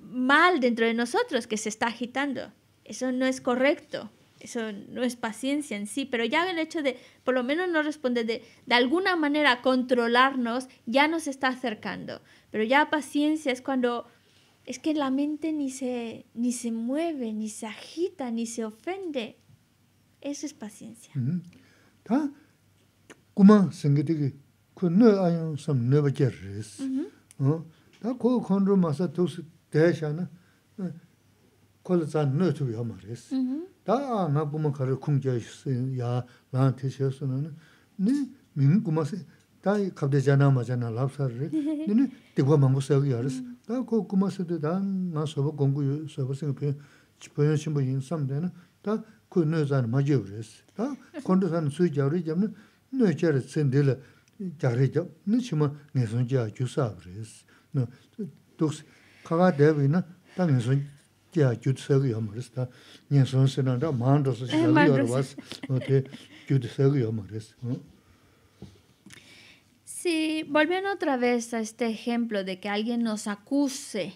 mal dentro de nosotros que se está agitando. Eso no es correcto. Eso no es paciencia en sí, pero ya el hecho de, por lo menos no responder, de, alguna manera controlarnos, ya nos está acercando. Pero ya paciencia es cuando es que la mente ni se, ni se mueve, ni se agita, ni se ofende. Eso es paciencia. kuma sengi tiki ku nio ayon sami nio bachaya riris. Da koo kondroo maasa tuxi taya shaana kola zan nio tubi yama riris. Da aanga kuma kari kung jaya yaa, laan tishaya suna na nii mingi kuma se da kape de janaa maa janaa labsaari Nini dikwa maangu sabi yaa riris. Da nga soba yu soba singa yon shimbo yin ku zan sui jamna No chāra tsēndē lā chārē chāp, no shima ngē sōn chā chū sāb rēs. Nō, tōks kāgā dēwī na, ta ngē sōn chā chū tsā gu yōm rēs, tā Sí, volviendo otra vez a este ejemplo de que alguien nos acuse,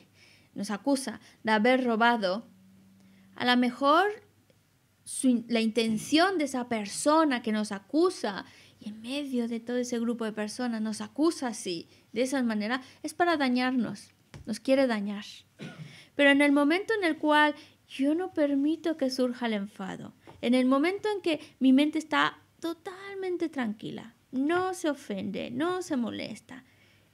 nos acusa de haber robado, a lo mejor su, la intención de esa persona que nos acusa y en medio de todo ese grupo de personas nos acusa así, de esa manera, es para dañarnos, nos quiere dañar. Pero en el momento en el cual yo no permito que surja el enfado, en el momento en que mi mente está totalmente tranquila, no se ofende, no se molesta,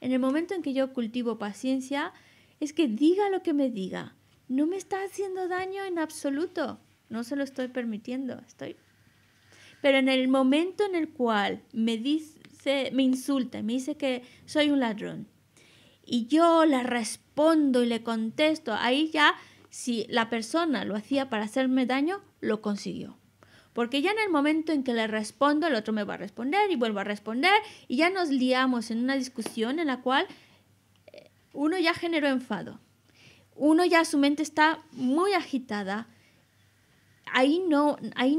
en el momento en que yo cultivo paciencia, es que diga lo que me diga, no me está haciendo daño en absoluto, no se lo estoy permitiendo, estoy pero en el momento en el cual me dice, me insulta, me dice que soy un ladrón, y yo le respondo y le contesto, ahí ya, si la persona lo hacía para hacerme daño, lo consiguió. Porque ya en el momento en que le respondo, el otro me va a responder y vuelvo a responder, y ya nos liamos en una discusión en la cual eh, uno ya generó enfado. Uno ya su mente está muy agitada. Ahí no, ahí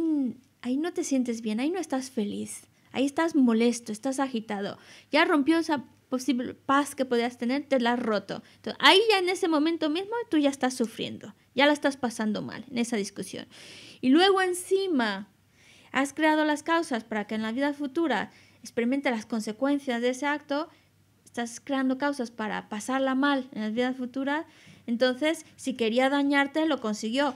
ahí no te sientes bien, ahí no estás feliz, ahí estás molesto, estás agitado, ya rompió esa posible paz que podías tener, te la has roto. ahí ya en ese momento mismo tú ya estás sufriendo, ya la estás pasando mal en esa discusión. Y luego encima has creado las causas para que en la vida futura experimente las consecuencias de ese acto, estás creando causas para pasarla mal en la vida futura, entonces si quería dañarte lo consiguió,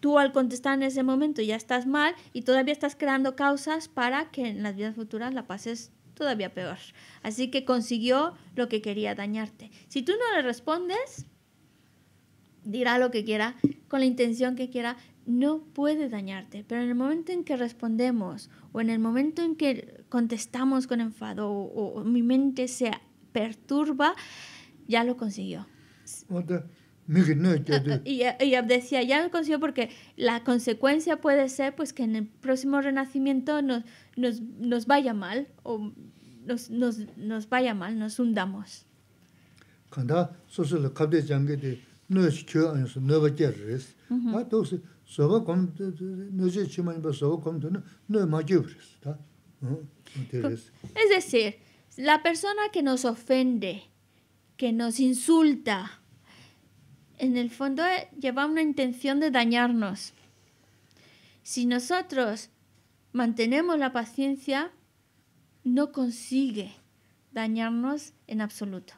tú al contestar en ese momento ya estás mal y todavía estás creando causas para que en las vidas futuras la pases todavía peor. Así que consiguió lo que quería dañarte. Si tú no le respondes, dirá lo que quiera, con la intención que quiera, no puede dañarte. Pero en el momento en que respondemos o en el momento en que contestamos con enfado o, mi mente se perturba, ya lo consiguió. Ah, ah, y, decía, ya lo consigo porque la consecuencia puede ser pues que en el próximo renacimiento nos, nos, nos vaya mal o nos, nos, nos vaya mal, nos hundamos. Cuando es Es decir, la persona que nos ofende, que nos insulta, en el fondo eh, lleva una intención de dañarnos. Si nosotros mantenemos la paciencia, no consigue dañarnos en absoluto.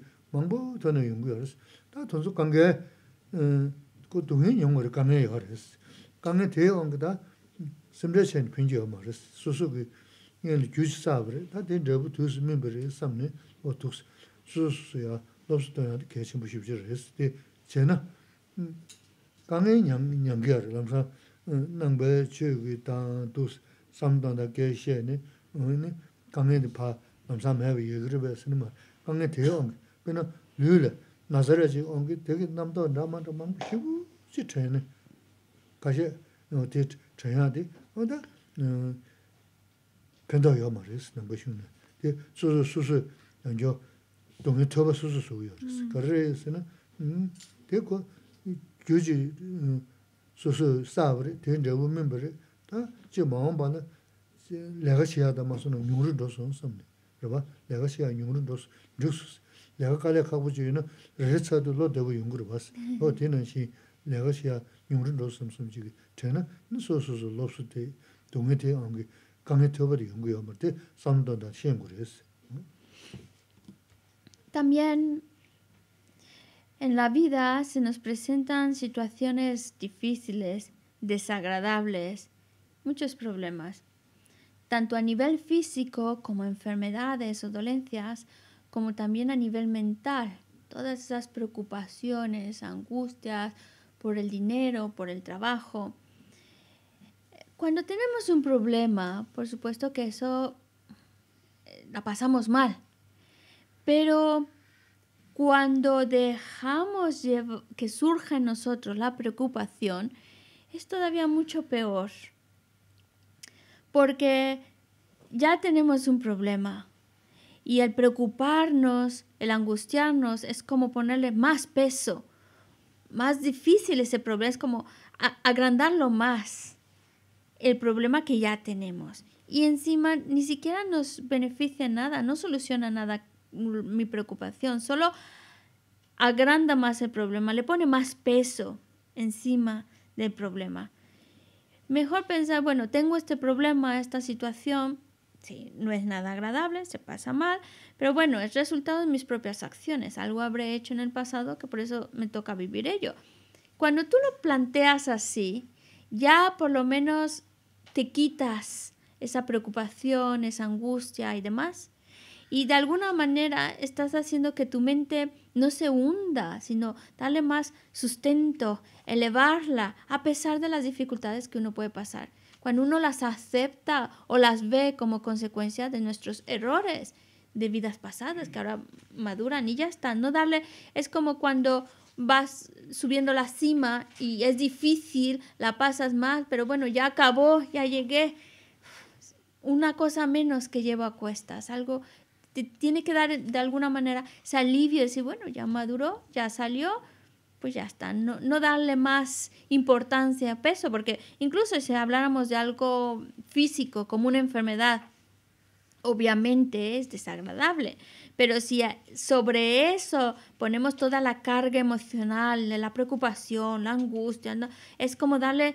*laughs* 뭔부 저는 연구하러스 다 돈속 관계 그 동의 연구를 가면 이거레스 강에 대여 관계다 심레션 굉장히 어머스 소소기 얘는 규칙 사브레 다 된다고 두스 멤버리 삼네 오토스 소소야 노스도야 계신 보십지 레스티 제나 강에 냠냠 연구하러 가서 남배 주의 다 두스 삼단의 계시에 네 강에 파 감사매 위에 그룹에 쓰는 강에 대여 pina luu le, nazare chi ongi, teki namda nama 시트에네 shibu chi chayani. Kashi, ti chayani, oda eh, penda yo ma resi, namba shungi. Ti susu susu, anjo, dungi toba susu suu yo resi. Mm. Kari resi na, mm, ti ko, gyuji eh, susu sabari, ti nrebu mimbari, ta chi maungpa na, También en la vida se nos presentan situaciones difíciles, desagradables, muchos problemas, tanto a nivel físico como enfermedades o dolencias, como también a nivel mental. Todas esas preocupaciones, angustias por el dinero, por el trabajo. Cuando tenemos un problema, por supuesto que eso eh, la pasamos mal. Pero cuando dejamos que surja en nosotros la preocupación, es todavía mucho peor. Porque ya tenemos un problema, y el preocuparnos, el angustiarnos, es como ponerle más peso, más difícil ese problema, es como agrandarlo más, el problema que ya tenemos. Y encima ni siquiera nos beneficia nada, no soluciona nada mi preocupación, solo agranda más el problema, le pone más peso encima del problema. Mejor pensar, bueno, tengo este problema, esta situación, Sí, no es nada agradable, se pasa mal, pero bueno, es resultado de mis propias acciones, algo habré hecho en el pasado que por eso me toca vivir ello. Cuando tú lo planteas así, ya por lo menos te quitas esa preocupación, esa angustia y demás. Y de alguna manera estás haciendo que tu mente no se hunda, sino darle más sustento, elevarla a pesar de las dificultades que uno puede pasar. Cuando uno las acepta o las ve como consecuencia de nuestros errores de vidas pasadas que ahora maduran y ya están. no darle es como cuando vas subiendo la cima y es difícil, la pasas más, pero bueno, ya acabó, ya llegué. Una cosa menos que llevo a cuestas, algo tiene que dar de alguna manera ese alivio, decir, bueno, ya maduró, ya salió, pues ya está, no, no darle más importancia a peso, porque incluso si habláramos de algo físico como una enfermedad, obviamente es desagradable, pero si sobre eso ponemos toda la carga emocional, la preocupación, la angustia, es como darle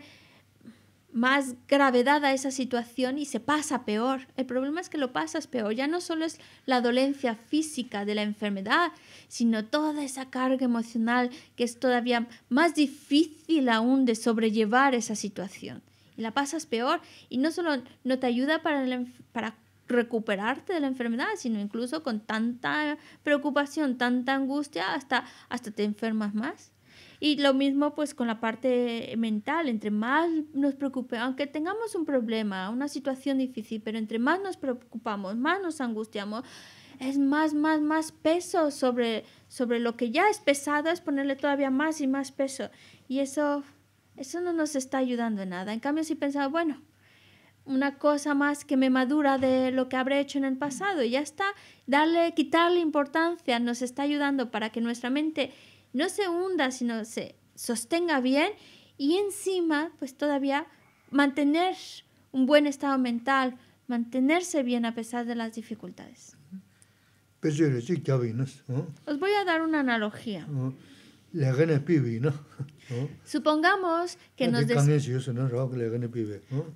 más gravedad a esa situación y se pasa peor. El problema es que lo pasas peor. Ya no solo es la dolencia física de la enfermedad, sino toda esa carga emocional que es todavía más difícil aún de sobrellevar esa situación. Y la pasas peor y no solo no te ayuda para, recuperarte de la enfermedad, sino incluso con tanta preocupación, tanta angustia, hasta te enfermas más. Y lo mismo pues con la parte mental, entre más nos preocupemos, aunque tengamos un problema, una situación difícil, pero entre más nos preocupamos, más nos angustiamos, es más, más, más peso sobre, sobre lo que ya es pesado, es ponerle todavía más y más peso. Y eso, eso no nos está ayudando en nada. En cambio, si pensamos, bueno, una cosa más que me madura de lo que habré hecho en el pasado, y ya está, darle, quitarle importancia nos está ayudando para que nuestra mente no se hunda, sino se sostenga bien y encima, pues todavía mantener un buen estado mental, mantenerse bien a pesar de las dificultades. Pues Os voy a dar una analogía. Supongamos que nos...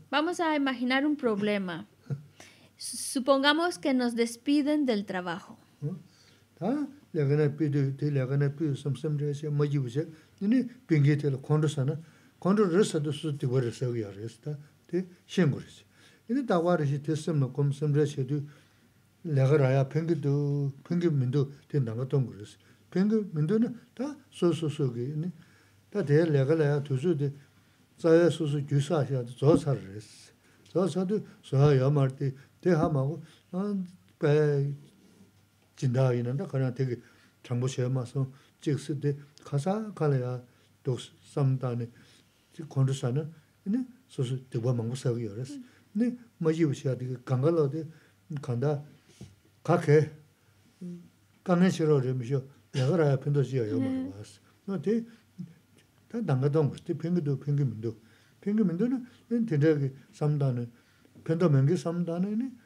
Vamos a imaginar un problema. *laughs* Supongamos que nos despiden del trabajo. Ah, léka ná pí tí, tí léka ná pí, sámsámsá rá siya, majii wisiya, yini píngi tí kondosá na, kondosá rá sá tí susu tí wá rá sá wá rá rá rá sá, tí xéngu rá siya. Yini dá wá rá si tí sámsá, 진다이는데 그러나 되게 정보 쉐마서 즉스 가사 가래야 또 삼단에 즉 이제 소소 되고 먹고 살고 이러스 네 뭐지 보셔야 되게 강가로데 간다 가케 가네시로를 미셔 내가 라야 핀도시야 요 봤어 너데 다 당가동 그때 핑기도 핑기면도 핑기면도는 맨 대적이 편도 명기 삼단은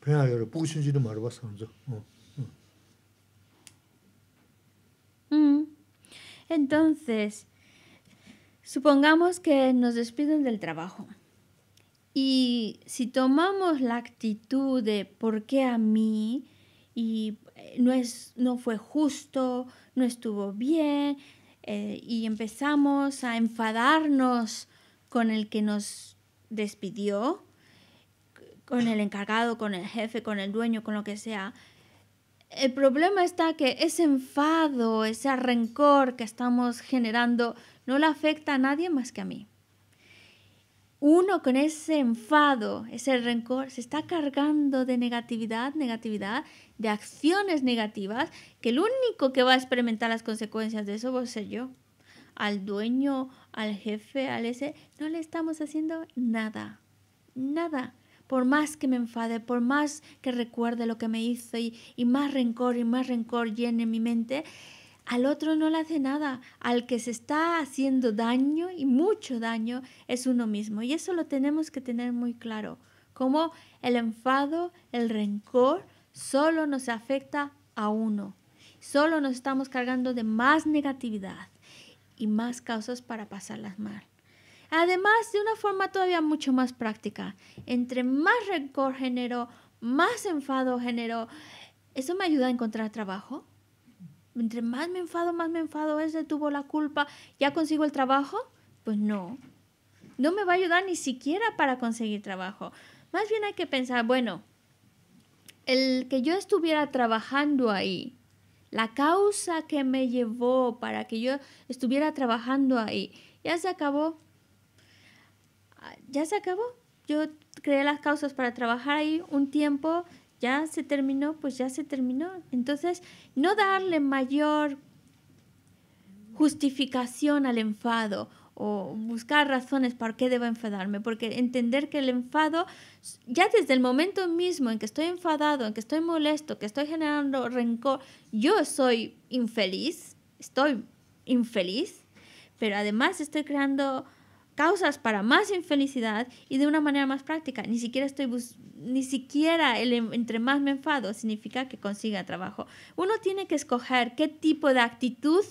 편하여 부신지도 말을 봤어 어 Entonces, supongamos que nos despiden del trabajo. Y si tomamos la actitud de ¿por qué a mí? Y eh, no, fue justo, no estuvo bien, eh, y empezamos a enfadarnos con el que nos despidió, con el encargado, con el jefe, con el dueño, con lo que sea, el problema está que ese enfado, ese rencor que estamos generando no le afecta a nadie más que a mí. Uno con ese enfado, ese rencor, se está cargando de negatividad, negatividad, de acciones negativas, que el único que va a experimentar las consecuencias de eso va a yo. Al dueño, al jefe, al ese, no le estamos haciendo nada, nada por más que me enfade, por más que recuerde lo que me hizo y, más rencor y más rencor llene mi mente, al otro no le hace nada, al que se está haciendo daño y mucho daño es uno mismo. Y eso lo tenemos que tener muy claro, como el enfado, el rencor, solo nos afecta a uno. Solo nos estamos cargando de más negatividad y más causas para pasarlas mal. Además, de una forma todavía mucho más práctica, entre más rencor genero, más enfado genero, eso me ayuda a encontrar trabajo. Entre más me enfado, más me enfado, ese tuvo la culpa, ¿ya consigo el trabajo? Pues no. No me va a ayudar ni siquiera para conseguir trabajo. Más bien hay que pensar, bueno, el que yo estuviera trabajando ahí, la causa que me llevó para que yo estuviera trabajando ahí, ya se acabó, ya se acabó. Yo creé las causas para trabajar ahí un tiempo, ya se terminó, pues ya se terminó. Entonces, no darle mayor justificación al enfado o buscar razones para qué debo enfadarme, porque entender que el enfado, ya desde el momento mismo en que estoy enfadado, en que estoy molesto, que estoy generando rencor, yo soy infeliz, estoy infeliz, pero además estoy creando causas para más infelicidad y de una manera más práctica. Ni siquiera estoy ni siquiera el em-, entre más me enfado significa que consiga trabajo. Uno tiene que escoger qué tipo de actitud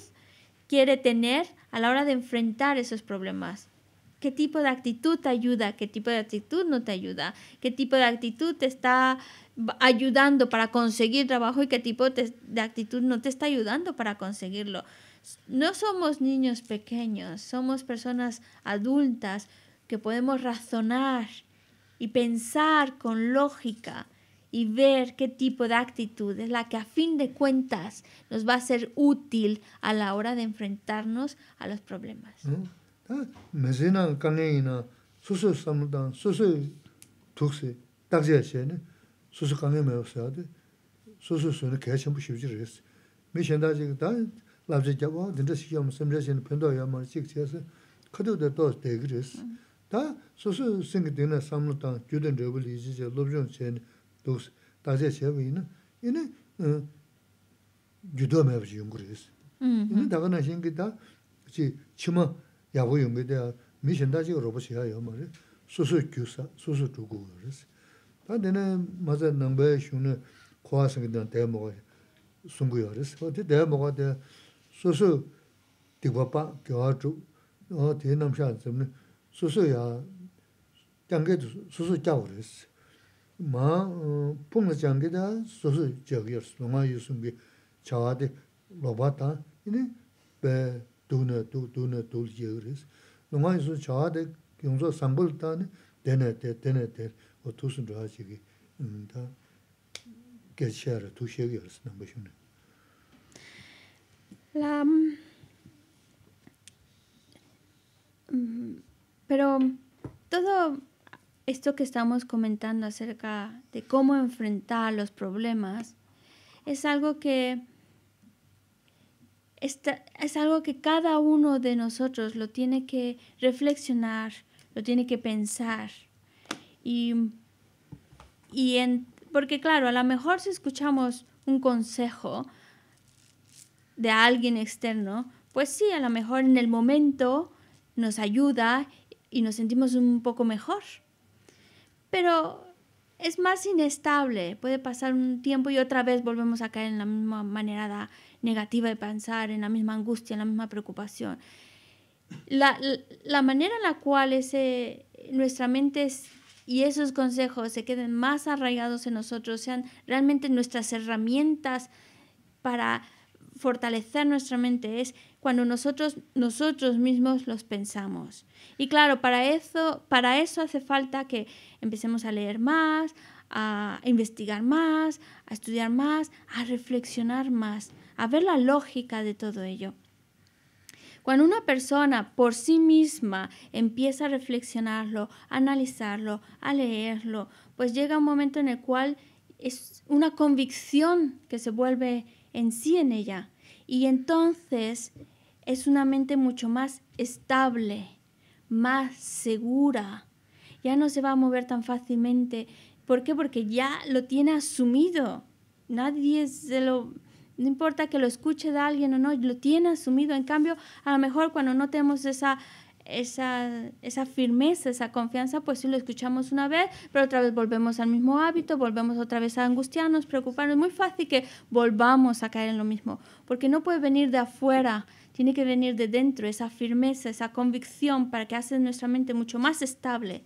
quiere tener a la hora de enfrentar esos problemas. ¿Qué tipo de actitud te ayuda? ¿Qué tipo de actitud no te ayuda? ¿Qué tipo de actitud te está ayudando para conseguir trabajo y qué tipo de actitud no te está ayudando para conseguirlo? no somos niños pequeños, somos personas adultas que podemos razonar y pensar con lógica y ver qué tipo de actitud es la que a fin de cuentas nos va a ser útil a la hora de enfrentarnos a los problemas. ¿Eh? Ah, labzhi jabwa, dindra shikyam, samzhi shen, pendo ya mara shik chiya se, kato da dos degi res. Da, susu singi dina samla tang, gyudan rabu li zi zi, labzhiyon chen, dos, dazi ya chewa ina, ina, gyudo e, mayab zi yungu res. Mm-hmm. Ina daga na shingi da, da, mi shen 소소 디바파 교아주 어 대남샤 점네 소소야 장게도 소소 짜오레스 마 뽕을 장게다 소소 저기어스 뭔가 유슨게 자와데 로바타 이니 베 두네 두 두네 돌지어스 뭔가 유슨 자와데 경소 삼불타네 데네데 데네데 어 두슨도 하시기 음다 게셔를 두셔기어스 넘으시네 La, mm, pero todo esto que estamos comentando acerca de cómo enfrentar los problemas es algo que es algo que cada uno de nosotros lo tiene que reflexionar, lo tiene que pensar. Y, porque claro, a lo mejor si escuchamos un consejo, de alguien externo, pues sí, a lo mejor en el momento nos ayuda y nos sentimos un poco mejor. Pero es más inestable, puede pasar un tiempo y otra vez volvemos a caer en la misma manera negativa de pensar, en la misma angustia, en la misma preocupación. La, manera en la cual ese, nuestra mente y esos consejos se queden más arraigados en nosotros, sean realmente nuestras herramientas para fortalecer nuestra mente es cuando nosotros, nosotros mismos los pensamos. Y claro, para eso, para eso hace falta que empecemos a leer más, a investigar más, a estudiar más, a reflexionar más, a ver la lógica de todo ello. Cuando una persona por sí misma empieza a reflexionarlo, a analizarlo, a leerlo, pues llega un momento en el cual es una convicción que se vuelve en sí en ella. Y entonces es una mente mucho más estable, más segura. Ya no se va a mover tan fácilmente. ¿Por qué? Porque ya lo tiene asumido. Nadie se lo... No importa que lo escuche de alguien o no, lo tiene asumido. En cambio, a lo mejor cuando no tenemos esa esa, esa firmeza, esa confianza, pues si lo escuchamos una vez, pero otra vez volvemos al mismo hábito, volvemos otra vez a angustiarnos, preocuparnos. Es muy fácil que volvamos a caer en lo mismo, porque no puede venir de afuera, tiene que venir de dentro, esa firmeza, esa convicción para que hace nuestra mente mucho más estable,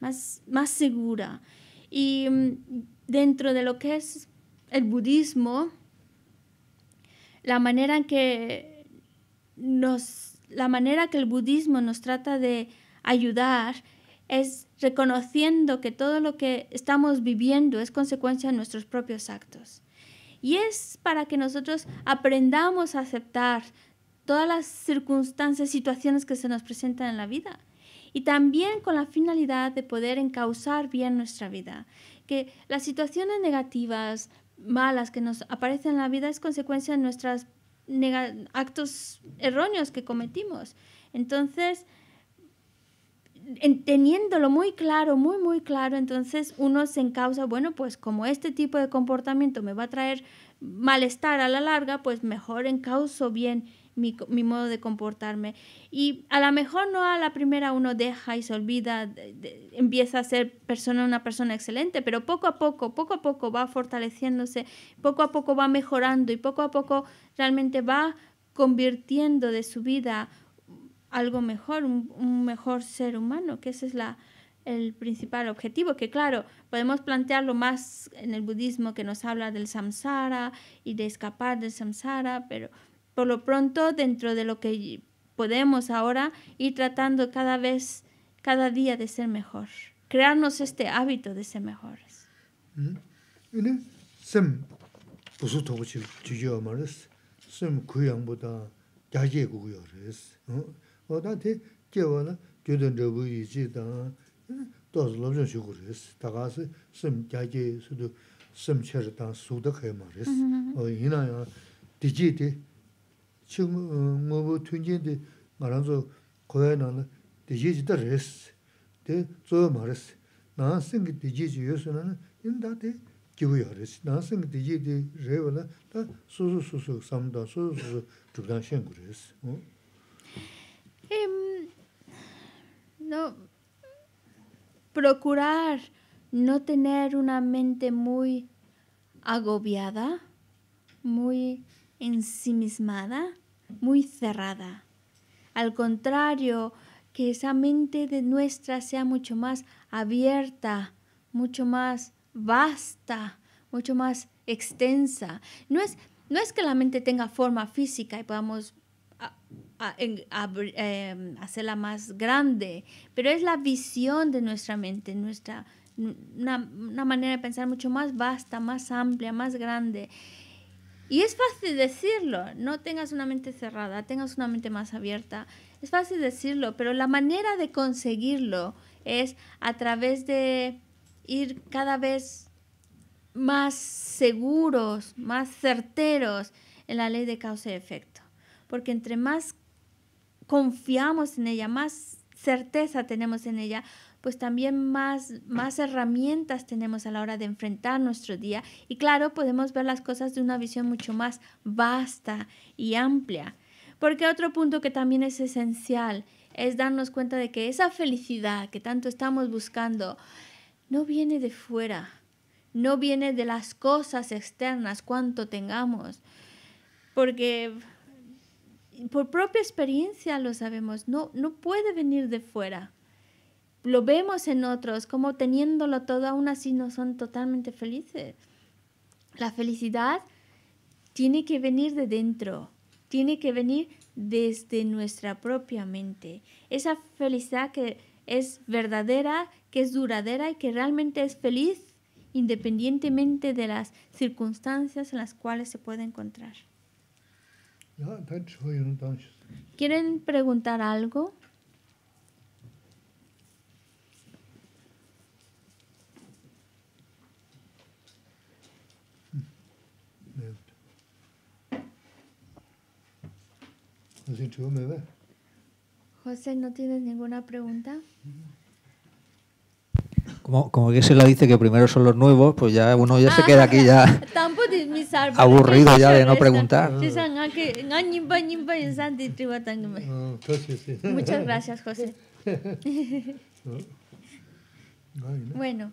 más, más segura. Y mm, dentro de lo que es el budismo, la manera en que nos la manera que el budismo nos trata de ayudar es reconociendo que todo lo que estamos viviendo es consecuencia de nuestros propios actos. Y es para que nosotros aprendamos a aceptar todas las circunstancias, situaciones que se nos presentan en la vida. Y también con la finalidad de poder encauzar bien nuestra vida. Que las situaciones negativas, malas que nos aparecen en la vida es consecuencia de nuestras actos erróneos que cometimos. Entonces, teniéndolo muy claro, muy, muy claro, entonces uno se encausa, bueno, pues como este tipo de comportamiento me va a traer malestar a la larga, pues mejor encauso bien mi, mi, modo de comportarme. Y a lo mejor no a la primera uno deja y se olvida, empieza a ser persona, una persona excelente, pero poco a poco, poco a poco va fortaleciéndose, poco a poco va mejorando y poco a poco realmente va convirtiendo de su vida algo mejor, un, mejor ser humano, que ese es la, el principal objetivo, que claro, podemos plantearlo más en el budismo que nos habla del samsara y de escapar del samsara, pero por lo pronto dentro de lo que podemos ahora ir tratando cada vez, cada día de ser mejor. Crearnos este hábito de ser mejores. *laughs* ngōbō tūngjīn dī ngā rāngzō kōyā nā nā dī jī jī dā rēs, dī tsō yō mā rēs. Nā sēng dī jī jī yō sō nā nā yīn dā dī jī wī yō rēs. Nā sēng dī jī Procurar no tener una mente muy agobiada, muy ensimismada. muy cerrada. Al contrario, que esa mente de nuestra sea mucho más abierta, mucho más vasta, mucho más extensa. No es, no es que la mente tenga forma física y podamos em, hacerla más grande, pero es la visión de nuestra mente, nuestra, una manera de pensar mucho más vasta, más amplia, más grande. Y es fácil decirlo, no tengas una mente cerrada, tengas una mente más abierta. Es fácil decirlo, pero la manera de conseguirlo es a través de ir cada vez más seguros, más certeros en la ley de causa y efecto. Porque entre más confiamos en ella, más certeza tenemos en ella, pues también más, más herramientas tenemos a la hora de enfrentar nuestro día y claro, podemos ver las cosas de una visión mucho más vasta y amplia. Porque otro punto que también es esencial es darnos cuenta de que esa felicidad que tanto estamos buscando no viene de fuera, no viene de las cosas externas, cuanto tengamos. Porque por propia experiencia lo sabemos, no, no puede venir de fuera lo vemos en otros, como teniéndolo todo, aún así no son totalmente felices. La felicidad tiene que venir de dentro, tiene que venir desde nuestra propia mente. Esa felicidad que es verdadera, que es duradera y que realmente es feliz independientemente de las circunstancias en las cuales se puede encontrar. Ah, ¿Quieren preguntar algo? Pues José, ¿no tienes ninguna pregunta? Como, que se lo dice que primero son los nuevos, pues ya uno ya se queda aquí ya ah, *laughs* *laughs* aburrido ya de no preguntar. Muchas *laughs* gracias, José. bueno.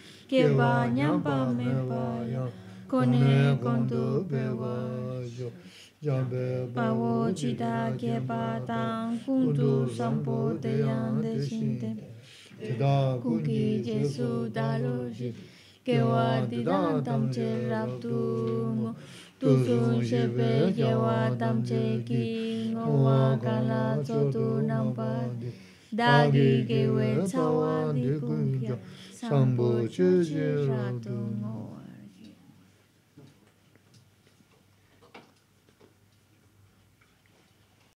ke ba nyam pa kone kon tu be wa yo ya be ba wo chi da ke ba ta kun tu sam po te ya de sin te ke da kun ki je su da lo ji ke wa mo tu tu je be ki no wa ka la to tu nam di kun 三不知之而度。